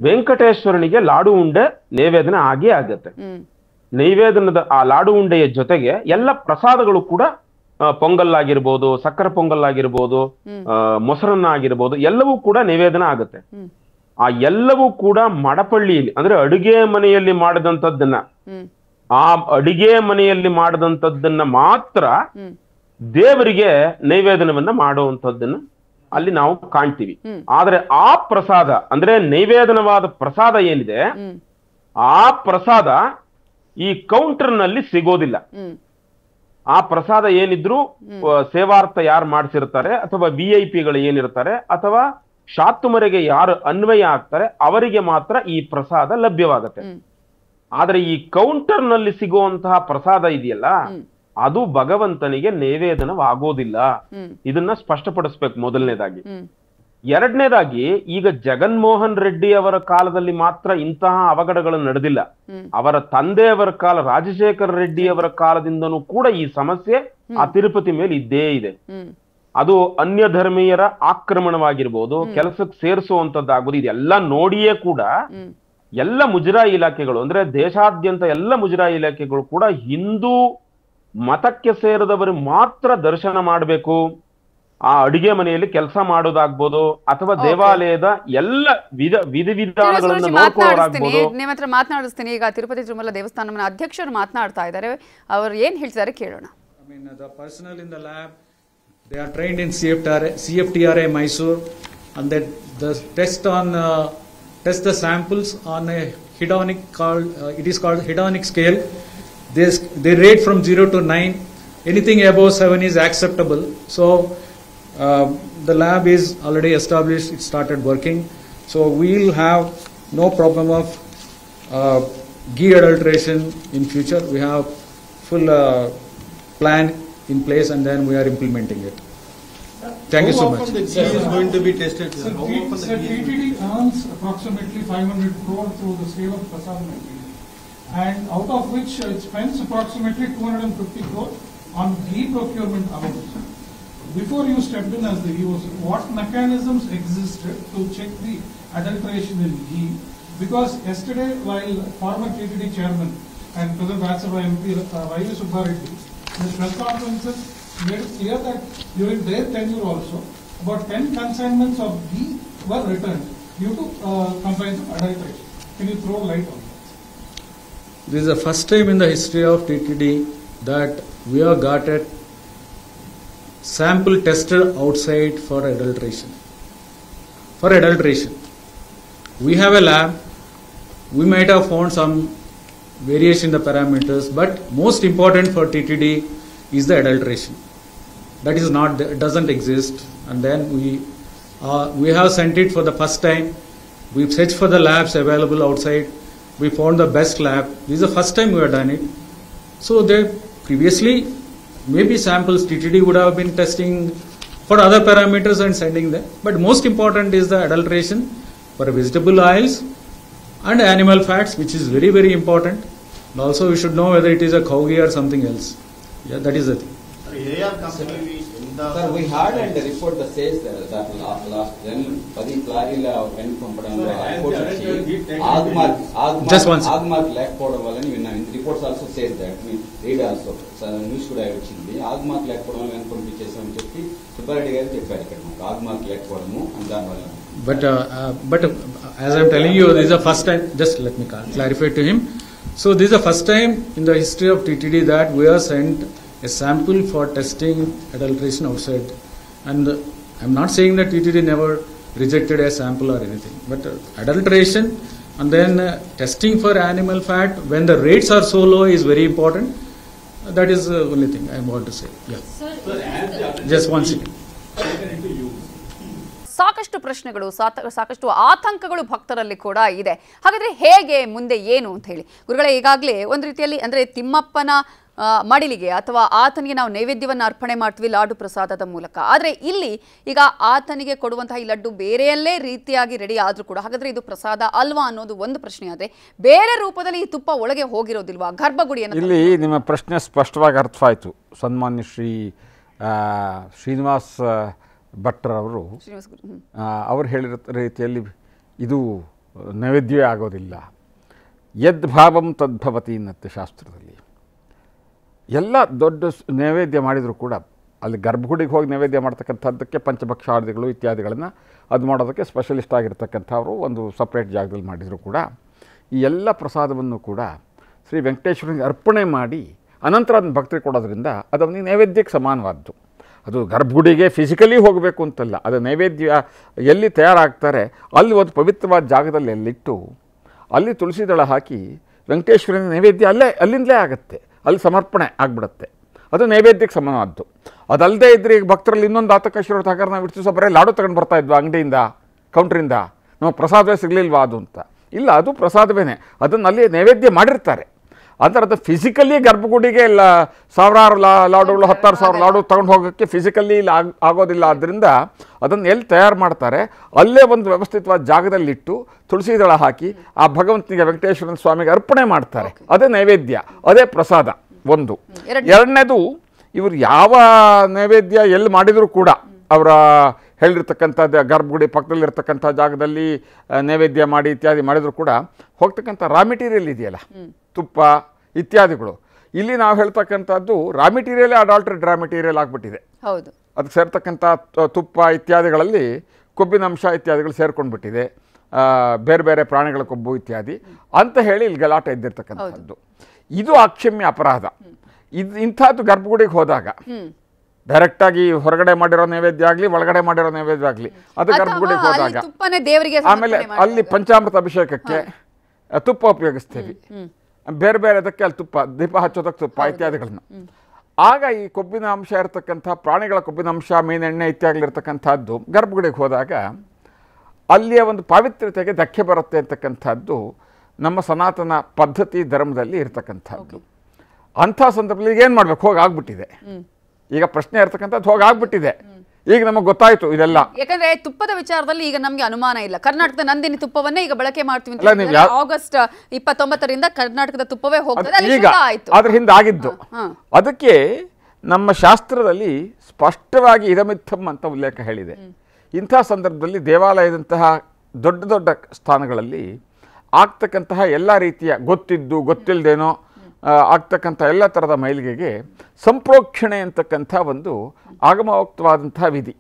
ವೆಂಕಟೇಶ್ವರನಿಗೆ ಲಾಡು ಉಂಡೆ ನೈವೇದನ ಆಗಿ ಆಗತ್ತೆ ನೈವೇದನದ ಆ ಲಾಡು ಉಂಡೆಯ ಜೊತೆಗೆ ಎಲ್ಲ ಪ್ರಸಾದಗಳು ಕೂಡ ಪೊಂಗಲ್ ಆಗಿರ್ಬೋದು ಸಕ್ಕರೆ ಪೊಂಗಲ್ ಆಗಿರ್ಬೋದು ಮೊಸರನ್ನ ಆಗಿರ್ಬೋದು ಎಲ್ಲವೂ ಕೂಡ ನಿವೇದನ ಆಗುತ್ತೆ ಆ ಎಲ್ಲವೂ ಕೂಡ ಮಡಪಳ್ಳಿಯಲ್ಲಿ ಅಂದ್ರೆ ಅಡುಗೆ ಮನೆಯಲ್ಲಿ ಮಾಡಿದಂಥದ್ದನ್ನ ಆ ಅಡುಗೆ ಮನೆಯಲ್ಲಿ ಮಾಡದಂತದ್ದನ್ನ ಮಾತ್ರ ದೇವರಿಗೆ ನೈವೇದನವನ್ನ ಮಾಡುವಂತದ್ದನ್ನ ಅಲ್ಲಿ ನಾವು ಕಾಣ್ತೀವಿ ಆದ್ರೆ ಆ ಪ್ರಸಾದ ಅಂದ್ರೆ ನೈವೇದನವಾದ ಪ್ರಸಾದ ಏನಿದೆ ಆ ಪ್ರಸಾದ ಈ ಕೌಂಟರ್ನಲ್ಲಿ ಸಿಗೋದಿಲ್ಲ ಆ ಪ್ರಸಾದ ಏನಿದ್ರು ಸೇವಾರ್ಥ ಯಾರು ಮಾಡಿಸಿರ್ತಾರೆ ಅಥವಾ ವಿ ಐ ಪಿಗಳು ಏನಿರ್ತಾರೆ ಅಥವಾ ಮರೆಗೆ ಯಾರು ಅನ್ವಯ ಆಗ್ತಾರೆ ಅವರಿಗೆ ಮಾತ್ರ ಈ ಪ್ರಸಾದ ಲಭ್ಯವಾಗುತ್ತೆ ಆದರೆ ಈ ಕೌಂಟರ್ ನಲ್ಲಿ ಸಿಗುವಂತಹ ಪ್ರಸಾದ ಇದೆಯಲ್ಲ ಅದು ಭಗವಂತನಿಗೆ ನೈವೇದನವಾಗೋದಿಲ್ಲ ಇದನ್ನ ಸ್ಪಷ್ಟಪಡಿಸ್ಬೇಕು ಮೊದಲನೇದಾಗಿ ಎರಡನೇದಾಗಿ ಈಗ ಜಗನ್ಮೋಹನ್ ರೆಡ್ಡಿ ಅವರ ಕಾಲದಲ್ಲಿ ಮಾತ್ರ ಇಂತಹ ಅವಘಡಗಳು ನಡೆದಿಲ್ಲ ಅವರ ತಂದೆಯವರ ಕಾಲ ರಾಜಶೇಖರ ರೆಡ್ಡಿ ಅವರ ಕಾಲದಿಂದನೂ ಕೂಡ ಈ ಸಮಸ್ಯೆ ಆ ತಿರುಪತಿ ಮೇಲೆ ಇದ್ದೇ ಇದೆ ಅದು ಅನ್ಯ ಧರ್ಮೀಯರ ಆಕ್ರಮಣವಾಗಿರ್ಬೋದು ಕೆಲಸಕ್ಕೆ ಸೇರಿಸುವಂತದ್ದಾಗೋದು ಇದೆಲ್ಲ ನೋಡಿಯೇ ಕೂಡ ಎಲ್ಲ ಮುಜರಾ ಇಲಾಖೆಗಳು ಅಂದ್ರೆ ದೇಶಾದ್ಯಂತ ಎಲ್ಲ ಮುಜರಾಯಿ ಇಲಾಖೆಗಳು ಕೂಡ ಹಿಂದೂ ಮತಕ್ಕೆ ಸೇರಿದವರು ಮಾತ್ರ ದರ್ಶನ ಮಾಡಬೇಕು ಆ ಅಡಿಗೆ ಮನೆಯಲ್ಲಿ ಕೆಲಸ ಮಾಡೋದಾಗ್ಬೋದು ಅಥವಾ ದೇವಾಲಯದ ಎಲ್ಲ ವಿಧ ವಿಧ ವಿಧಾನಗಳನ್ನು ಮಾತ್ರ ನಿಮ್ಮ ಮಾತನಾಡಿಸ್ತೀನಿ ಈಗ ತಿರುಪತಿ ತಿರುಮಲ ದೇವಸ್ಥಾನವನ್ನು ಅಧ್ಯಕ್ಷರು ಮಾತನಾಡ್ತಾ ಇದ್ದಾರೆ ಅವರು ಏನ್ ಹೇಳ್ತಾರೆ ಕೇಳೋಣ They are trained in CFTRA, CFTRA Mysore and then the test on uh, test the samples on a hedonic called uh, it is called hedonic scale. They, they rate from 0 to 9. Anything above 7 is acceptable. So uh, the lab is already established. It started working. So we'll have no problem of uh, ghee adulteration in future. We have full uh, plan in place and then we are implementing it. Thank you so much. The is going to be tested. Sir, how often sir, TTD earns approximately 500 crore through the sale of facade and out of which uh, it spends approximately 250 crore on G procurement alone. Before you stepped in as the EO, what mechanisms existed to check the adulteration in G? Because yesterday, while former TTD chairman and present Rajya MP uh, Ravi Subbareddy the press conferences made it clear that during their tenure also, about 10 consignments of B were returned due to uh, compliance adulteration. Can you throw light on that? This is the first time in the history of TTD that we have got a sample tested outside for adulteration. For adulteration, we have a lab. We might have found some variation in the parameters, but most important for TTD is the adulteration. That is not doesn't exist, and then we uh, we have sent it for the first time. we searched for the labs available outside. We found the best lab. This is the first time we have done it. So they previously maybe samples TTD would have been testing for other parameters and sending them. But most important is the adulteration for vegetable oils and animal fats, which is very, very important. also, we should know whether it is a cow or something else. Yeah, that is the thing. Sir we heard and report the says that last then పది లారీల when పంపడంలో ఆగ్మార్క్ ఆగ్మార్క్ ఆగ్మార్క్ లేకపోవడం వల్లని విన్నాను reports also says that మీ read also news కూడా వచ్చింది ఆగ్మార్క్ లేకపోవడం వల్ల వెన్ పంపించేసామని చెప్పి సుబ్బారెడ్డి గారు చెప్పారు ఇక్కడ ఆగ్మార్క్ లేకపోవడము అని దానివల్ల but uh, uh but uh, as I'm telling you, this is the first time. Just let me clarify to him. So this is the first time in the history of TTD that we are sent a sample for testing adulteration outside. And uh, I'm not saying that TTD never rejected a sample or anything, but adulteration and then uh, testing for animal fat when the rates are so low is very important. Uh, that is the only thing I want to say. Yeah. Sir, Just one second. ಸಾಕಷ್ಟು ಪ್ರಶ್ನೆಗಳು ಸಾಕಷ್ಟು ಆತಂಕಗಳು ಭಕ್ತರಲ್ಲಿ ಕೂಡ ಇದೆ ಹಾಗಾದರೆ ಹೇಗೆ ಮುಂದೆ ಏನು ಅಂತ ಹೇಳಿ ಗುರುಗಳೇ ಈಗಾಗಲೇ ಒಂದು ರೀತಿಯಲ್ಲಿ ಅಂದರೆ ತಿಮ್ಮಪ್ಪನ ಮಡಿಲಿಗೆ ಅಥವಾ ಆತನಿಗೆ ನಾವು ನೈವೇದ್ಯವನ್ನು ಅರ್ಪಣೆ ಮಾಡ್ತೀವಿ ಲಾಡು ಪ್ರಸಾದದ ಮೂಲಕ ಆದರೆ ಇಲ್ಲಿ ಈಗ ಆತನಿಗೆ ಕೊಡುವಂತಹ ಈ ಲಡ್ಡು ಬೇರೆಯಲ್ಲೇ ರೀತಿಯಾಗಿ ರೆಡಿ ಆದರೂ ಕೂಡ ಹಾಗಾದರೆ ಇದು ಪ್ರಸಾದ ಅಲ್ವಾ ಅನ್ನೋದು ಒಂದು ಪ್ರಶ್ನೆ ಆದರೆ ಬೇರೆ ರೂಪದಲ್ಲಿ ಈ ತುಪ್ಪ ಒಳಗೆ ಹೋಗಿರೋದಿಲ್ವಾ ಗರ್ಭಗುಡಿಯನ್ನು ಇಲ್ಲಿ ನಿಮ್ಮ ಪ್ರಶ್ನೆ ಸ್ಪಷ್ಟವಾಗಿ ಅರ್ಥವಾಯಿತು ಸನ್ಮಾನ್ಯ ಶ್ರೀ ಶ್ರೀನಿವಾಸ್ ಭಟ್ರವರು ಅವರು ಹೇಳಿರೋ ರೀತಿಯಲ್ಲಿ ಇದು ನೈವೇದ್ಯವೇ ಆಗೋದಿಲ್ಲ ಯದ್ಭಾವಂ ತದ್ಭವತಿ ಅನ್ನತ್ತೆ ಶಾಸ್ತ್ರದಲ್ಲಿ ಎಲ್ಲ ದೊಡ್ಡ ನೈವೇದ್ಯ ಮಾಡಿದರೂ ಕೂಡ ಅಲ್ಲಿ ಗರ್ಭಗುಡಿಗೆ ಹೋಗಿ ನೈವೇದ್ಯ ಮಾಡ್ತಕ್ಕಂಥದ್ದಕ್ಕೆ ಪಂಚಭಕ್ಷಾರ್ಧಿಗಳು ಇತ್ಯಾದಿಗಳನ್ನು ಅದು ಮಾಡೋದಕ್ಕೆ ಸ್ಪೆಷಲಿಸ್ಟ್ ಆಗಿರ್ತಕ್ಕಂಥವರು ಒಂದು ಸಪ್ರೇಟ್ ಜಾಗದಲ್ಲಿ ಮಾಡಿದರೂ ಕೂಡ ಈ ಎಲ್ಲ ಪ್ರಸಾದವನ್ನು ಕೂಡ ಶ್ರೀ ವೆಂಕಟೇಶ್ವರನಿಗೆ ಅರ್ಪಣೆ ಮಾಡಿ ಅನಂತರ ಅದನ್ನು ಭಕ್ತರಿಗೆ ಕೊಡೋದ್ರಿಂದ ಅದು ಅವನಿಗೆ ನೈವೇದ್ಯಕ್ಕೆ ಸಮಾನವಾದ್ದು ಅದು ಗರ್ಭಗುಡಿಗೆ ಫಿಸಿಕಲಿ ಹೋಗಬೇಕು ಅಂತಲ್ಲ ಅದು ನೈವೇದ್ಯ ಎಲ್ಲಿ ತಯಾರಾಗ್ತಾರೆ ಅಲ್ಲಿ ಒಂದು ಪವಿತ್ರವಾದ ಜಾಗದಲ್ಲಿ ಅಲ್ಲಿಟ್ಟು ಅಲ್ಲಿ ತುಳಸಿ ದಳ ಹಾಕಿ ವೆಂಕಟೇಶ್ವರನ ನೈವೇದ್ಯ ಅಲ್ಲೇ ಅಲ್ಲಿಂದಲೇ ಆಗುತ್ತೆ ಅಲ್ಲಿ ಸಮರ್ಪಣೆ ಆಗಿಬಿಡುತ್ತೆ ಅದು ನೈವೇದ್ಯಕ್ಕೆ ಸಮಾನವಾದ್ದು ಅದಲ್ಲದೆ ಇದ್ದರೆ ಈಗ ಭಕ್ತರಲ್ಲಿ ಇನ್ನೊಂದು ಆತಕ ಹಾಗಾದ್ರೆ ನಾವು ಇಷ್ಟು ಸಹ ಬರೀ ಲಾಡು ತಗೊಂಡು ಬರ್ತಾ ಇದ್ವಿ ಅಂಗಡಿಯಿಂದ ಕೌಂಟ್ರಿಂದ ನಮಗೆ ಪ್ರಸಾದವೇ ಸಿಗಲಿಲ್ವಾ ಅದು ಅಂತ ಇಲ್ಲ ಅದು ಪ್ರಸಾದವೇ ಅದನ್ನು ಅಲ್ಲಿ ನೈವೇದ್ಯ ಮಾಡಿರ್ತಾರೆ ಅದು ಫಿಸಿಕಲಿ ಗರ್ಭಗುಡಿಗೆ ಇಲ್ಲ ಸಾವಿರಾರು ಲಾ ಲಾಡುಗಳು ಹತ್ತಾರು ಸಾವಿರ ಲಾಡು ತೊಗೊಂಡು ಹೋಗೋಕ್ಕೆ ಫಿಸಿಕಲಿ ಇಲ್ಲ ಆಗೋದಿಲ್ಲ ಆದ್ದರಿಂದ ಅದನ್ನು ಎಲ್ಲಿ ತಯಾರು ಮಾಡ್ತಾರೆ ಅಲ್ಲೇ ಒಂದು ವ್ಯವಸ್ಥಿತವಾದ ಜಾಗದಲ್ಲಿಟ್ಟು ತುಳಸಿ ದಳ ಹಾಕಿ ಆ ಭಗವಂತನಿಗೆ ವೆಂಕಟೇಶ್ವರನ ಸ್ವಾಮಿಗೆ ಅರ್ಪಣೆ ಮಾಡ್ತಾರೆ ಅದೇ ನೈವೇದ್ಯ ಅದೇ ಪ್ರಸಾದ ಒಂದು ಎರಡನೇದು ಇವರು ಯಾವ ನೈವೇದ್ಯ ಎಲ್ಲಿ ಮಾಡಿದರೂ ಕೂಡ ಅವರ ಹೇಳಿರ್ತಕ್ಕಂಥ ಗರ್ಭಗುಡಿ ಪಕ್ಕದಲ್ಲಿರ್ತಕ್ಕಂಥ ಜಾಗದಲ್ಲಿ ನೈವೇದ್ಯ ಮಾಡಿ ಇತ್ಯಾದಿ ಮಾಡಿದರೂ ಕೂಡ ಹೋಗ್ತಕ್ಕಂಥ ರಾ ಮೆಟೀರಿಯಲ್ ಇದೆಯಲ್ಲ ತುಪ್ಪ ಇತ್ಯಾದಿಗಳು ಇಲ್ಲಿ ನಾವು ಹೇಳ್ತಕ್ಕಂಥದ್ದು ರಾ ಮೆಟೀರಿಯಲ್ ಅಡಾಲ್ಟ್ರೆಡ್ ರಾ ಮೆಟೀರಿಯಲ್ ಆಗಿಬಿಟ್ಟಿದೆ ಹೌದು ಅದಕ್ಕೆ ಸೇರ್ತಕ್ಕಂಥ ತುಪ್ಪ ಇತ್ಯಾದಿಗಳಲ್ಲಿ ಕೊಬ್ಬಿನಂಶ ಇತ್ಯಾದಿಗಳು ಸೇರ್ಕೊಂಡ್ಬಿಟ್ಟಿದೆ ಬೇರೆ ಬೇರೆ ಪ್ರಾಣಿಗಳ ಕೊಬ್ಬು ಇತ್ಯಾದಿ ಅಂತ ಹೇಳಿ ಇಲ್ಲಿ ಗಲಾಟೆ ಇದ್ದಿರ್ತಕ್ಕಂಥದ್ದು ಇದು ಅಕ್ಷಮ್ಯ ಅಪರಾಧ ಇದು ಇಂಥದ್ದು ಗರ್ಭಗುಡಿಗೆ ಹೋದಾಗ ಡೈರೆಕ್ಟಾಗಿ ಹೊರಗಡೆ ಮಾಡಿರೋ ನೈವೇದ್ಯ ಆಗಲಿ ಒಳಗಡೆ ಮಾಡಿರೋ ನೈವೇದ್ಯ ಆಗಲಿ ಅದು ಗರ್ಭಗುಡಿಗೆ ಹೋದಾಗ ಆಮೇಲೆ ಅಲ್ಲಿ ಪಂಚಾಮೃತ ಅಭಿಷೇಕಕ್ಕೆ ತುಪ್ಪ ಉಪಯೋಗಿಸ್ತೀವಿ ಬೇರೆ ಬೇರೆ ಅದಕ್ಕೆ ಅಲ್ಲಿ ತುಪ್ಪ ದೀಪ ಹಚ್ಚೋದಕ್ಕೆ ತುಪ್ಪ ಇತ್ಯಾದಿಗಳನ್ನ ಆಗ ಈ ಕೊಬ್ಬಿನ ಅಂಶ ಇರತಕ್ಕಂಥ ಪ್ರಾಣಿಗಳ ಕೊಬ್ಬಿನ ಅಂಶ ಮೀನೆಣ್ಣೆ ಇತ್ಯಾಗಲಿರ್ತಕ್ಕಂಥದ್ದು ಗರ್ಭಗುಡಿಗೆ ಹೋದಾಗ ಅಲ್ಲಿಯ ಒಂದು ಪಾವಿತ್ರ್ಯತೆಗೆ ಧಕ್ಕೆ ಬರುತ್ತೆ ಅಂತಕ್ಕಂಥದ್ದು ನಮ್ಮ ಸನಾತನ ಪದ್ಧತಿ ಧರ್ಮದಲ್ಲಿ ಇರತಕ್ಕಂಥದ್ದು ಅಂಥ ಸಂದರ್ಭದಲ್ಲಿ ಏನು ಮಾಡಬೇಕು ಹೋಗಾಗ್ಬಿಟ್ಟಿದೆ ಈಗ ಪ್ರಶ್ನೆ ಇರ್ತಕ್ಕಂಥದ್ದು ಹೋಗಾಗ್ಬಿಟ್ಟಿದೆ ಈಗ ನಮಗೆ ಗೊತ್ತಾಯ್ತು ಇದೆಲ್ಲ ಯಾಕಂದ್ರೆ ತುಪ್ಪದ ವಿಚಾರದಲ್ಲಿ ಈಗ ನಮಗೆ ಅನುಮಾನ ಇಲ್ಲ ಕರ್ನಾಟಕದ ನಂದಿನಿ ತುಪ್ಪವನ್ನೇ ಈಗ ಬಳಕೆ ಮಾಡ್ತೀವಿ ಆಗಸ್ಟ್ ಇಪ್ಪತ್ತೊಂಬತ್ತರಿಂದ ಕರ್ನಾಟಕದ ತುಪ್ಪವೇ ಹೋಗ್ತದೆ ಅದ್ರ ಹಿಂದೆ ಆಗಿದ್ದು ಅದಕ್ಕೆ ನಮ್ಮ ಶಾಸ್ತ್ರದಲ್ಲಿ ಸ್ಪಷ್ಟವಾಗಿ ಇದಮಿತ್ತಮ್ ಅಂತ ಉಲ್ಲೇಖ ಹೇಳಿದೆ ಇಂಥ ಸಂದರ್ಭದಲ್ಲಿ ದೇವಾಲಯದಂತಹ ದೊಡ್ಡ ದೊಡ್ಡ ಸ್ಥಾನಗಳಲ್ಲಿ ಆಗ್ತಕ್ಕಂತಹ ಎಲ್ಲ ರೀತಿಯ ಗೊತ್ತಿದ್ದು ಗೊತ್ತಿಲ್ಲದೇನೋ ಆಗ್ತಕ್ಕಂಥ ಎಲ್ಲ ಥರದ ಮೈಲಿಗೆಗೆ ಸಂಪ್ರೋಕ್ಷಣೆ ಅಂತಕ್ಕಂಥ ಒಂದು ಆಗಮೋಕ್ತವಾದಂಥ ವಿಧಿ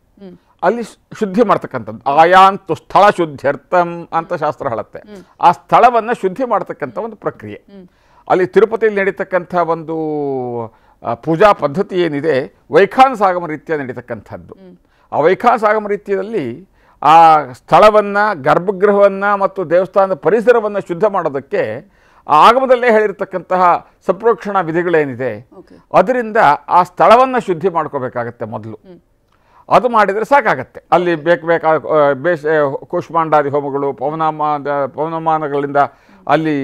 ಅಲ್ಲಿ ಶುದ್ಧಿ ಮಾಡ್ತಕ್ಕಂಥದ್ದು ಆಯಾಂತು ಸ್ಥಳ ಶುದ್ಧ್ಯರ್ಥಂ ಅಂತ ಶಾಸ್ತ್ರ ಹೇಳುತ್ತೆ ಆ ಸ್ಥಳವನ್ನು ಶುದ್ಧಿ ಮಾಡ್ತಕ್ಕಂಥ ಒಂದು ಪ್ರಕ್ರಿಯೆ ಅಲ್ಲಿ ತಿರುಪತಿಯಲ್ಲಿ ನಡೀತಕ್ಕಂಥ ಒಂದು ಪೂಜಾ ಪದ್ಧತಿ ಏನಿದೆ ವೈಖಾನಸಾಗಮ ರೀತಿಯ ನಡೀತಕ್ಕಂಥದ್ದು ಆ ವೈಖಾನಸಾಗಮ ರೀತಿಯಲ್ಲಿ ಆ ಸ್ಥಳವನ್ನು ಗರ್ಭಗೃಹವನ್ನು ಮತ್ತು ದೇವಸ್ಥಾನದ ಪರಿಸರವನ್ನು ಶುದ್ಧ ಮಾಡೋದಕ್ಕೆ ಆ ಆಗಮದಲ್ಲೇ ಹೇಳಿರ್ತಕ್ಕಂತಹ ಸಂಪ್ರೋಕ್ಷಣಾ ವಿಧಿಗಳೇನಿದೆ ಅದರಿಂದ ಆ ಸ್ಥಳವನ್ನು ಶುದ್ಧಿ ಮಾಡ್ಕೋಬೇಕಾಗತ್ತೆ ಮೊದಲು ಅದು ಮಾಡಿದರೆ ಸಾಕಾಗತ್ತೆ ಅಲ್ಲಿ ಬೇಕು ಬೇಕಾ ಬೇಷ ಕೂಷ್ಮಾಂಡಾದಿ ಹೋಮಗಳು ಪವನಮಾನ ಪವನಮಾನಗಳಿಂದ ಅಲ್ಲಿ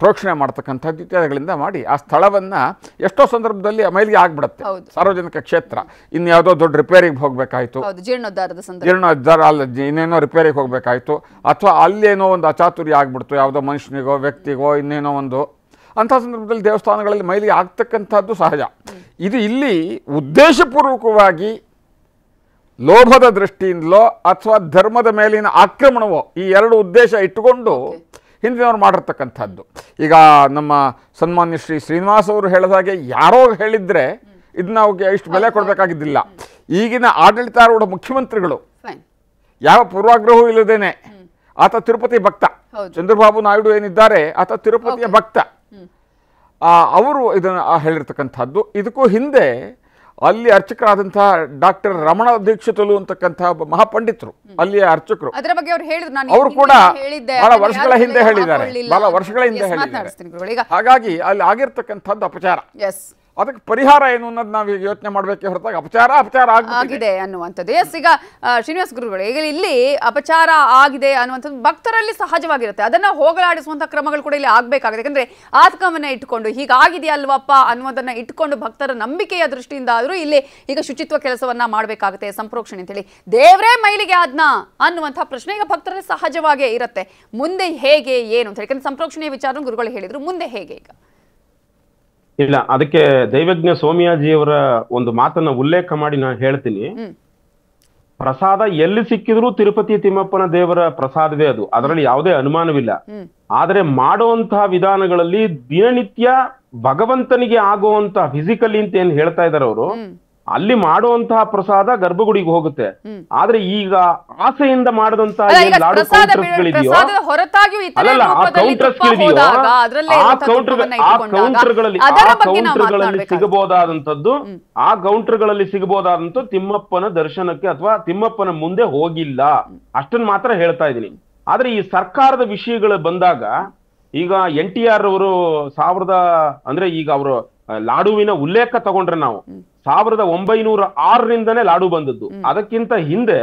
ಪ್ರೋಕ್ಷಣೆ ಮಾಡ್ತಕ್ಕಂಥದ್ದು ಇತ್ಯಾದಿಗಳಿಂದ ಮಾಡಿ ಆ ಸ್ಥಳವನ್ನು ಎಷ್ಟೋ ಸಂದರ್ಭದಲ್ಲಿ ಮೈಲಿಗೆ ಆಗ್ಬಿಡುತ್ತೆ ಸಾರ್ವಜನಿಕ ಕ್ಷೇತ್ರ ಇನ್ಯಾವುದೋ ದೊಡ್ಡ ರಿಪೇರಿಗೆ ಹೋಗಬೇಕಾಯಿತು ಜೀರ್ಣೋದ್ಧಾರ ಅಲ್ಲಿ ಇನ್ನೇನೋ ರಿಪೇರಿಗೆ ಹೋಗಬೇಕಾಯಿತು ಅಥವಾ ಅಲ್ಲೇನೋ ಒಂದು ಅಚಾತುರ್ಯ ಆಗ್ಬಿಡ್ತು ಯಾವುದೋ ಮನುಷ್ಯನಿಗೋ ವ್ಯಕ್ತಿಗೋ ಇನ್ನೇನೋ ಒಂದು ಅಂಥ ಸಂದರ್ಭದಲ್ಲಿ ದೇವಸ್ಥಾನಗಳಲ್ಲಿ ಮೈಲಿಗೆ ಆಗ್ತಕ್ಕಂಥದ್ದು ಸಹಜ ಇದು ಇಲ್ಲಿ ಉದ್ದೇಶಪೂರ್ವಕವಾಗಿ ಲೋಭದ ದೃಷ್ಟಿಯಿಂದಲೋ ಅಥವಾ ಧರ್ಮದ ಮೇಲಿನ ಆಕ್ರಮಣವೋ ಈ ಎರಡು ಉದ್ದೇಶ ಇಟ್ಟುಕೊಂಡು ಹಿಂದಿನವ್ರು ಮಾಡಿರ್ತಕ್ಕಂಥದ್ದು ಈಗ ನಮ್ಮ ಸನ್ಮಾನ್ಯ ಶ್ರೀ ಶ್ರೀನಿವಾಸ್ ಅವರು ಹೇಳಿದಾಗೆ ಹಾಗೆ ಯಾರೋ ಹೇಳಿದರೆ ಇದನ್ನ ಅವ್ರಿಗೆ ಇಷ್ಟು ಬೆಲೆ ಕೊಡಬೇಕಾಗಿದ್ದಿಲ್ಲ ಈಗಿನ ಆಡಳಿತಾರೂಢ ಮುಖ್ಯಮಂತ್ರಿಗಳು ಯಾವ ಪೂರ್ವಾಗ್ರಹವೂ ಇಲ್ಲದೇನೆ ಆತ ತಿರುಪತಿ ಭಕ್ತ ಚಂದ್ರಬಾಬು ನಾಯ್ಡು ಏನಿದ್ದಾರೆ ಆತ ತಿರುಪತಿಯ ಭಕ್ತ ಅವರು ಇದನ್ನು ಹೇಳಿರ್ತಕ್ಕಂಥದ್ದು ಇದಕ್ಕೂ ಹಿಂದೆ ಅಲ್ಲಿ ಅರ್ಚಕರಾದಂತಹ ಡಾಕ್ಟರ್ ರಮಣ ದೀಕ್ಷಿತಲು ಅಂತಕ್ಕಂಥ ಒಬ್ಬ ಮಹಾಪಂಡಿತರು ಅಲ್ಲಿಯ ಅರ್ಚಕರು ಅವರು ಕೂಡ ಬಹಳ ವರ್ಷಗಳ ಹಿಂದೆ ಹೇಳಿದ್ದಾರೆ ಬಹಳ ವರ್ಷಗಳ ಹಿಂದೆ ಹೇಳಿದ್ದಾರೆ ಹಾಗಾಗಿ ಅಲ್ಲಿ ಆಗಿರ್ತಕ್ಕಂಥದ್ದು ಅಪಚಾರ ಅದಕ್ಕೆ ಪರಿಹಾರ ಏನು ಅನ್ನೋದು ನಾವು ಯೋಚನೆ ಮಾಡಬೇಕೆ ಹೊರತಾಗಿ ಅಪಚಾರ ಅಪಚಾರ ಆಗಿದೆ ಅನ್ನುವಂಥದ್ದು ಎಸ್ ಈಗ ಶ್ರೀನಿವಾಸ ಗುರುಗಳು ಈಗ ಇಲ್ಲಿ ಅಪಚಾರ ಆಗಿದೆ ಅನ್ನುವಂಥದ್ದು ಭಕ್ತರಲ್ಲಿ ಸಹಜವಾಗಿರುತ್ತೆ ಅದನ್ನ ಹೋಗಲಾಡಿಸುವಂತಹ ಕ್ರಮಗಳು ಕೂಡ ಇಲ್ಲಿ ಆಗಬೇಕಾಗಿದೆ ಯಾಕಂದ್ರೆ ಆತ್ಮವನ್ನ ಇಟ್ಕೊಂಡು ಹೀಗಾಗಿದೆಯಲ್ವಪ್ಪ ಅನ್ನೋದನ್ನ ಇಟ್ಕೊಂಡು ಭಕ್ತರ ನಂಬಿಕೆಯ ದೃಷ್ಟಿಯಿಂದ ಆದರೂ ಇಲ್ಲಿ ಈಗ ಶುಚಿತ್ವ ಕೆಲಸವನ್ನ ಮಾಡಬೇಕಾಗುತ್ತೆ ಸಂಪ್ರೋಕ್ಷಣೆ ಅಂತೇಳಿ ದೇವರೇ ಮೈಲಿಗೆ ಆದ್ನ ಅನ್ನುವಂಥ ಪ್ರಶ್ನೆ ಈಗ ಭಕ್ತರಲ್ಲಿ ಸಹಜವಾಗೇ ಇರುತ್ತೆ ಮುಂದೆ ಹೇಗೆ ಏನು ಅಂತ ಹೇಳಿ ಸಂಪ್ರೋಕ್ಷಣೆಯ ವಿಚಾರ ಗುರುಗಳು ಹೇಳಿದ್ರು ಮುಂದೆ ಹೇಗೆ ಈಗ ಇಲ್ಲ ಅದಕ್ಕೆ ದೈವಜ್ಞ ಸೋಮಿಯಾಜಿಯವರ ಒಂದು ಮಾತನ್ನ ಉಲ್ಲೇಖ ಮಾಡಿ ನಾನು ಹೇಳ್ತೀನಿ ಪ್ರಸಾದ ಎಲ್ಲಿ ಸಿಕ್ಕಿದ್ರು ತಿರುಪತಿ ತಿಮ್ಮಪ್ಪನ ದೇವರ ಪ್ರಸಾದವೇ ಅದು ಅದರಲ್ಲಿ ಯಾವುದೇ ಅನುಮಾನವಿಲ್ಲ ಆದರೆ ಮಾಡುವಂತಹ ವಿಧಾನಗಳಲ್ಲಿ ದಿನನಿತ್ಯ ಭಗವಂತನಿಗೆ ಆಗುವಂತಹ ಫಿಸಿಕಲಿ ಅಂತ ಏನ್ ಹೇಳ್ತಾ ಇದಾರೆ ಅವರು ಅಲ್ಲಿ ಮಾಡುವಂತಹ ಪ್ರಸಾದ ಗರ್ಭಗುಡಿಗೆ ಹೋಗುತ್ತೆ ಆದ್ರೆ ಈಗ ಆಸೆಯಿಂದ ಮಾಡದಂತ ಹೊರತಾಗಿಯೂ ಆ ಆ ಕೌಂಟರ್ ಆ ಕೌಂಟರ್ಗಳಲ್ಲಿ ಸಿಗಬಹುದಾದಂತದ್ದು ಆ ಕೌಂಟರ್ಗಳಲ್ಲಿ ಸಿಗಬಹುದಾದಂತ ತಿಮ್ಮಪ್ಪನ ದರ್ಶನಕ್ಕೆ ಅಥವಾ ತಿಮ್ಮಪ್ಪನ ಮುಂದೆ ಹೋಗಿಲ್ಲ ಅಷ್ಟನ್ನ ಮಾತ್ರ ಹೇಳ್ತಾ ಇದೀನಿ ಆದ್ರೆ ಈ ಸರ್ಕಾರದ ವಿಷಯಗಳು ಬಂದಾಗ ಈಗ ಎನ್ ಟಿ ಆರ್ ಅವರು ಸಾವಿರದ ಅಂದ್ರೆ ಈಗ ಅವರು ಲಾಡುವಿನ ಉಲ್ಲೇಖ ತಗೊಂಡ್ರೆ ನಾವು ಸಾವಿರದ ಒಂಬೈನೂರ ಆರರಿಂದನೇ ಲಾಡು ಬಂದದ್ದು ಅದಕ್ಕಿಂತ ಹಿಂದೆ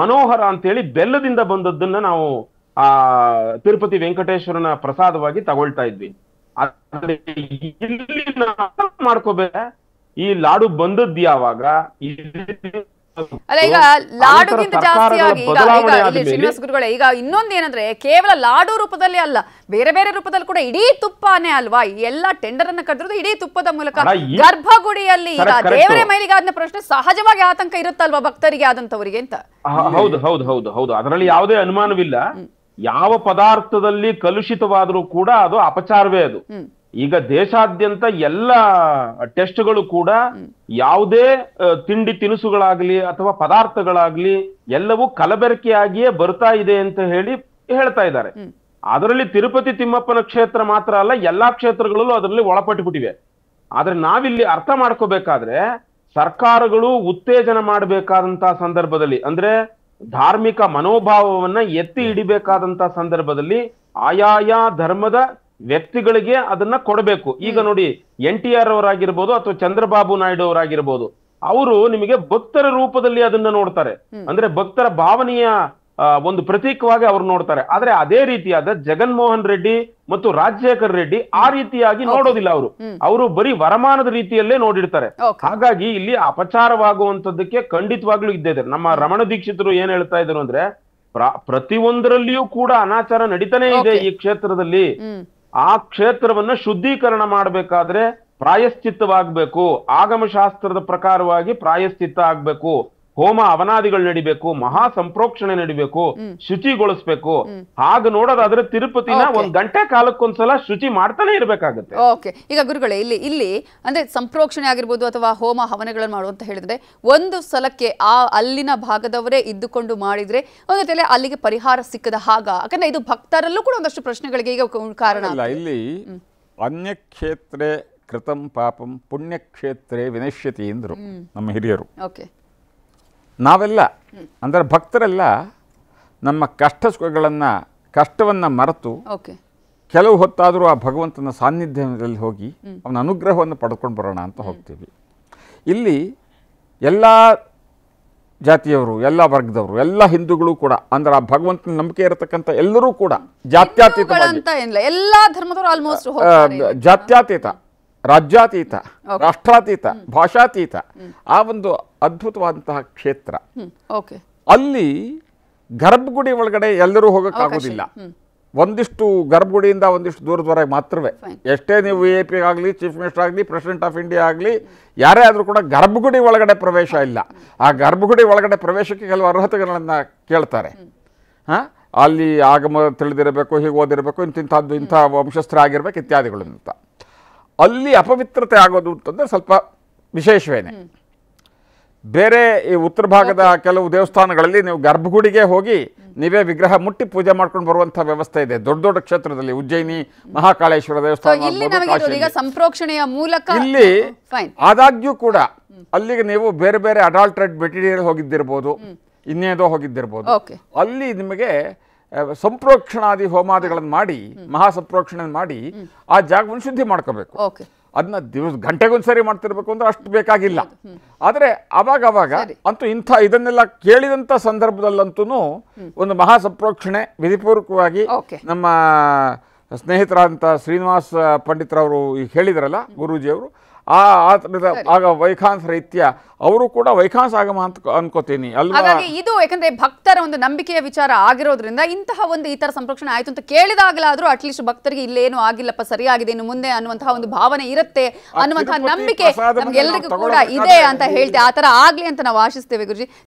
ಮನೋಹರ ಅಂತೇಳಿ ಬೆಲ್ಲದಿಂದ ಬಂದದ್ದನ್ನ ನಾವು ಆ ತಿರುಪತಿ ವೆಂಕಟೇಶ್ವರನ ಪ್ರಸಾದವಾಗಿ ತಗೊಳ್ತಾ ಇದ್ವಿ ಮಾಡ್ಕೋಬೇಕ ಈ ಲಾಡು ಬಂದದ್ದು ಯಾವಾಗ ಅಲ್ಲ ಈಗ ಲಾಡುಗಿಂತ ಆಗಿ ಈಗ ಈಗ ಇಲ್ಲಿ ಶ್ರೀನಿವಾಸ ಗುರುಗಳೇ ಈಗ ಏನಂದ್ರೆ ಕೇವಲ ಲಾಡು ರೂಪದಲ್ಲಿ ಅಲ್ಲ ಬೇರೆ ಬೇರೆ ರೂಪದಲ್ಲಿ ಕೂಡ ಇಡೀ ತುಪ್ಪನೇ ಅಲ್ವಾ ಎಲ್ಲ ಟೆಂಡರ್ ಅನ್ನ ಕರೆದಿರೋದು ಇಡೀ ತುಪ್ಪದ ಮೂಲಕ ಗರ್ಭಗುಡಿಯಲ್ಲಿ ಈಗ ದೇವರ ಮೈಲಿಗೆ ಆದ ಪ್ರಶ್ನೆ ಸಹಜವಾಗಿ ಆತಂಕ ಇರುತ್ತಲ್ವಾ ಭಕ್ತರಿಗೆ ಆದಂತವರಿಗೆ ಅಂತ ಹೌದು ಹೌದು ಹೌದು ಹೌದು ಅದರಲ್ಲಿ ಯಾವುದೇ ಅನುಮಾನವಿಲ್ಲ ಯಾವ ಪದಾರ್ಥದಲ್ಲಿ ಕಲುಷಿತವಾದರೂ ಕೂಡ ಅದು ಅಪಚಾರವೇ ಅದು ಈಗ ದೇಶಾದ್ಯಂತ ಎಲ್ಲ ಟೆಸ್ಟ್ಗಳು ಕೂಡ ಯಾವುದೇ ತಿಂಡಿ ತಿನಿಸುಗಳಾಗ್ಲಿ ಅಥವಾ ಪದಾರ್ಥಗಳಾಗ್ಲಿ ಎಲ್ಲವೂ ಕಲಬೆರಕೆಯಾಗಿಯೇ ಬರ್ತಾ ಇದೆ ಅಂತ ಹೇಳಿ ಹೇಳ್ತಾ ಇದ್ದಾರೆ ಅದರಲ್ಲಿ ತಿರುಪತಿ ತಿಮ್ಮಪ್ಪನ ಕ್ಷೇತ್ರ ಮಾತ್ರ ಅಲ್ಲ ಎಲ್ಲಾ ಕ್ಷೇತ್ರಗಳಲ್ಲೂ ಅದರಲ್ಲಿ ಒಳಪಟ್ಟುಬಿಟ್ಟಿವೆ ಆದ್ರೆ ನಾವಿಲ್ಲಿ ಅರ್ಥ ಮಾಡ್ಕೋಬೇಕಾದ್ರೆ ಸರ್ಕಾರಗಳು ಉತ್ತೇಜನ ಮಾಡಬೇಕಾದಂತಹ ಸಂದರ್ಭದಲ್ಲಿ ಅಂದ್ರೆ ಧಾರ್ಮಿಕ ಮನೋಭಾವವನ್ನ ಎತ್ತಿ ಹಿಡಿಬೇಕಾದಂತಹ ಸಂದರ್ಭದಲ್ಲಿ ಆಯಾಯ ಧರ್ಮದ ವ್ಯಕ್ತಿಗಳಿಗೆ ಅದನ್ನ ಕೊಡಬೇಕು ಈಗ ನೋಡಿ ಎನ್ ಟಿ ಆರ್ ಅವರಾಗಿರ್ಬೋದು ಅಥವಾ ಚಂದ್ರಬಾಬು ನಾಯ್ಡು ಅವರಾಗಿರ್ಬೋದು ಅವರು ನಿಮಗೆ ಭಕ್ತರ ರೂಪದಲ್ಲಿ ಅದನ್ನ ನೋಡ್ತಾರೆ ಅಂದ್ರೆ ಭಕ್ತರ ಭಾವನೆಯ ಒಂದು ಪ್ರತೀಕವಾಗಿ ಅವ್ರು ನೋಡ್ತಾರೆ ಆದ್ರೆ ಅದೇ ರೀತಿಯಾದ ಜಗನ್ಮೋಹನ್ ರೆಡ್ಡಿ ಮತ್ತು ರಾಜಶೇಖರ್ ರೆಡ್ಡಿ ಆ ರೀತಿಯಾಗಿ ನೋಡೋದಿಲ್ಲ ಅವರು ಅವರು ಬರೀ ವರಮಾನದ ರೀತಿಯಲ್ಲೇ ನೋಡಿರ್ತಾರೆ ಹಾಗಾಗಿ ಇಲ್ಲಿ ಅಪಚಾರವಾಗುವಂತದ್ದಕ್ಕೆ ಖಂಡಿತವಾಗ್ಲೂ ಇದ್ದೇ ಇದ್ದಾರೆ ನಮ್ಮ ರಮಣ ದೀಕ್ಷಿತರು ಏನ್ ಹೇಳ್ತಾ ಇದ್ರು ಅಂದ್ರೆ ಪ್ರತಿಯೊಂದರಲ್ಲಿಯೂ ಕೂಡ ಅನಾಚಾರ ನಡೀತಾನೆ ಇದೆ ಈ ಕ್ಷೇತ್ರದಲ್ಲಿ ಆ ಕ್ಷೇತ್ರವನ್ನ ಶುದ್ಧೀಕರಣ ಮಾಡಬೇಕಾದ್ರೆ ಪ್ರಾಯಶ್ಚಿತ್ತವಾಗಬೇಕು ಆಗಮಶಾಸ್ತ್ರದ ಪ್ರಕಾರವಾಗಿ ಪ್ರಾಯಶ್ಚಿತ್ತ ಆಗಬೇಕು ಹೋಮ ಅವನಾದಿಗಳು ನಡಿಬೇಕು ಮಹಾ ಸಂಪ್ರೋಕ್ಷಣೆ ನಡಿಬೇಕು ಶುಚಿಗೊಳಿಸ್ಬೇಕು ಹಾಗೆ ನೋಡೋದಾದ್ರೆ ತಿರುಪತಿನ ಒಂದ್ ಗಂಟೆ ಕಾಲಕ್ಕೊಂದ್ಸಲ ಶುಚಿ ಮಾಡ್ತಾನೆ ಇರಬೇಕಾಗುತ್ತೆ ಓಕೆ ಈಗ ಗುರುಗಳೇ ಇಲ್ಲಿ ಇಲ್ಲಿ ಅಂದ್ರೆ ಸಂಪ್ರೋಕ್ಷಣೆ ಆಗಿರ್ಬೋದು ಅಥವಾ ಹೋಮ ಹವನಗಳನ್ನು ಅಂತ ಹೇಳಿದ್ರೆ ಒಂದು ಸಲಕ್ಕೆ ಆ ಅಲ್ಲಿನ ಭಾಗದವರೇ ಇದ್ದುಕೊಂಡು ಮಾಡಿದ್ರೆ ಒಂದು ತಲೆ ಅಲ್ಲಿಗೆ ಪರಿಹಾರ ಸಿಕ್ಕದ ಹಾಗ ಯಾಕಂದ್ರೆ ಇದು ಭಕ್ತರಲ್ಲೂ ಕೂಡ ಒಂದಷ್ಟು ಪ್ರಶ್ನೆಗಳಿಗೆ ಈಗ ಕಾರಣ ಇಲ್ಲ ಇಲ್ಲಿ ಅನ್ಯ ಕ್ಷೇತ್ರ ಕೃತಂ ಪಾಪಂ ಪುಣ್ಯಕ್ಷೇತ್ರೇ ವಿನಶ್ಯತಿ ಎಂದರು ನಮ್ಮ ಹಿರಿಯರು ಓಕೆ ನಾವೆಲ್ಲ ಅಂದರೆ ಭಕ್ತರೆಲ್ಲ ನಮ್ಮ ಕಷ್ಟ ಸುಖಗಳನ್ನು ಕಷ್ಟವನ್ನು ಮರೆತು ಕೆಲವು ಹೊತ್ತಾದರೂ ಆ ಭಗವಂತನ ಸಾನ್ನಿಧ್ಯದಲ್ಲಿ ಹೋಗಿ ಅವನ ಅನುಗ್ರಹವನ್ನು ಪಡ್ಕೊಂಡು ಬರೋಣ ಅಂತ ಹೋಗ್ತೀವಿ ಇಲ್ಲಿ ಎಲ್ಲ ಜಾತಿಯವರು ಎಲ್ಲ ವರ್ಗದವರು ಎಲ್ಲ ಹಿಂದೂಗಳು ಕೂಡ ಅಂದ್ರೆ ಆ ಭಗವಂತನ ನಂಬಿಕೆ ಇರತಕ್ಕಂಥ ಎಲ್ಲರೂ ಕೂಡ ಆಲ್ಮೋಸ್ಟ್ ಜಾತ್ಯಾತೀತ ರಾಜ್ಯಾತೀತ ರಾಷ್ಟ್ರಾತೀತ ಭಾಷಾತೀತ ಆ ಒಂದು ಅದ್ಭುತವಾದಂತಹ ಕ್ಷೇತ್ರ ಅಲ್ಲಿ ಗರ್ಭಗುಡಿ ಒಳಗಡೆ ಎಲ್ಲರೂ ಹೋಗೋಕ್ಕಾಗೋದಿಲ್ಲ ಒಂದಿಷ್ಟು ಗರ್ಭಗುಡಿಯಿಂದ ಒಂದಿಷ್ಟು ದೂರದವರೆಗೆ ಮಾತ್ರವೇ ಎಷ್ಟೇ ನೀವು ವಿ ಎ ಪಿ ಆಗಲಿ ಚೀಫ್ ಮಿನಿಸ್ಟರ್ ಆಗಲಿ ಪ್ರೆಸಿಡೆಂಟ್ ಆಫ್ ಇಂಡಿಯಾ ಆಗಲಿ ಯಾರೇ ಆದರೂ ಕೂಡ ಗರ್ಭಗುಡಿ ಒಳಗಡೆ ಪ್ರವೇಶ ಇಲ್ಲ ಆ ಗರ್ಭಗುಡಿ ಒಳಗಡೆ ಪ್ರವೇಶಕ್ಕೆ ಕೆಲವು ಅರ್ಹತೆಗಳನ್ನು ಕೇಳ್ತಾರೆ ಹಾಂ ಅಲ್ಲಿ ಆಗಮ ತಿಳಿದಿರಬೇಕು ಹೀಗೆ ಓದಿರಬೇಕು ಇಂತಿಂಥದ್ದು ಇಂಥ ಆಗಿರಬೇಕು ಇತ್ಯಾದಿಗಳು ಅಂತ ಅಲ್ಲಿ ಅಪವಿತ್ರತೆ ಆಗೋದು ಅಂತಂದರೆ ಸ್ವಲ್ಪ ವಿಶೇಷವೇನೆ ಬೇರೆ ಈ ಉತ್ತರ ಭಾಗದ ಕೆಲವು ದೇವಸ್ಥಾನಗಳಲ್ಲಿ ನೀವು ಗರ್ಭಗುಡಿಗೆ ಹೋಗಿ ನೀವೇ ವಿಗ್ರಹ ಮುಟ್ಟಿ ಪೂಜೆ ಮಾಡ್ಕೊಂಡು ಬರುವಂತಹ ವ್ಯವಸ್ಥೆ ಇದೆ ದೊಡ್ಡ ದೊಡ್ಡ ಕ್ಷೇತ್ರದಲ್ಲಿ ಉಜ್ಜಯಿನಿ ಮಹಾಕಾಳೇಶ್ವರ ದೇವಸ್ಥಾನ ಸಂಪ್ರೋಕ್ಷಣೆಯ ಮೂಲಕ ಇಲ್ಲಿ ಆದಾಗ್ಯೂ ಕೂಡ ಅಲ್ಲಿಗೆ ನೀವು ಬೇರೆ ಬೇರೆ ಅಡಾಲ್ಟ್ರೆಡ್ ಮೆಟೀರಿಯಲ್ ಹೋಗಿದ್ದಿರ್ಬೋದು ಇನ್ನೇದೋ ಹೋಗಿದ್ದಿರ್ಬೋದು ಅಲ್ಲಿ ನಿಮಗೆ ಸಂಪ್ರೋಕ್ಷಣಾದಿ ಹೋಮಾದಿಗಳನ್ನು ಮಾಡಿ ಮಹಾ ಸಂಪ್ರೋಕ್ಷಣೆ ಮಾಡಿ ಆ ಜಾಗವನ್ನು ಶುದ್ಧಿ ಮಾಡ್ಕೋಬೇಕು ಅದನ್ನ ದಿವಸ ಗಂಟೆಗೊಂದ್ಸರಿ ಮಾಡ್ತಿರ್ಬೇಕು ಅಂದ್ರೆ ಅಷ್ಟು ಬೇಕಾಗಿಲ್ಲ ಆದರೆ ಅವಾಗ ಅಂತೂ ಇಂಥ ಇದನ್ನೆಲ್ಲ ಕೇಳಿದಂಥ ಸಂದರ್ಭದಲ್ಲಂತೂ ಒಂದು ಮಹಾ ಸಂಪ್ರೋಕ್ಷಣೆ ವಿಧಿಪೂರ್ವಕವಾಗಿ ನಮ್ಮ ಸ್ನೇಹಿತರಾದಂಥ ಶ್ರೀನಿವಾಸ ಪಂಡಿತರವರು ಈಗ ಹೇಳಿದ್ರಲ್ಲ ಗುರೂಜಿಯವರು ಆ ಆಗ ವೈಖಾನ್ಸ್ ರೀತಿಯ ಅವರು ಕೂಡ ವೈಖಾನ್ಸ್ ಆಗಮ ಅಂತ ಅನ್ಕೋತೀನಿ ಹಾಗಾಗಿ ಇದು ಯಾಕಂದ್ರೆ ಭಕ್ತರ ಒಂದು ನಂಬಿಕೆಯ ವಿಚಾರ ಆಗಿರೋದ್ರಿಂದ ಇಂತಹ ಒಂದು ಈ ತರ ಸಂರಕ್ಷಣೆ ಆಯ್ತು ಅಂತ ಕೇಳಿದಾಗಲಾದ್ರೂ ಅಟ್ಲೀಸ್ಟ್ ಭಕ್ತರಿಗೆ ಏನು ಆಗಿಲ್ಲಪ್ಪ ಸರಿಯಾಗಿದೆ ಇನ್ನು ಮುಂದೆ ಅನ್ನುವಂತಹ ಒಂದು ಭಾವನೆ ಇರುತ್ತೆ ಅನ್ನುವಂತಹ ನಂಬಿಕೆ ನಮ್ಗೆಲ್ಲರಿಗೂ ಕೂಡ ಇದೆ ಅಂತ ಹೇಳ್ತೆ ಆ ತರ ಆಗ್ಲಿ ಅಂತ ನಾವು ಆಶಿಸ್ತೇವೆ ಗುರುಜಿ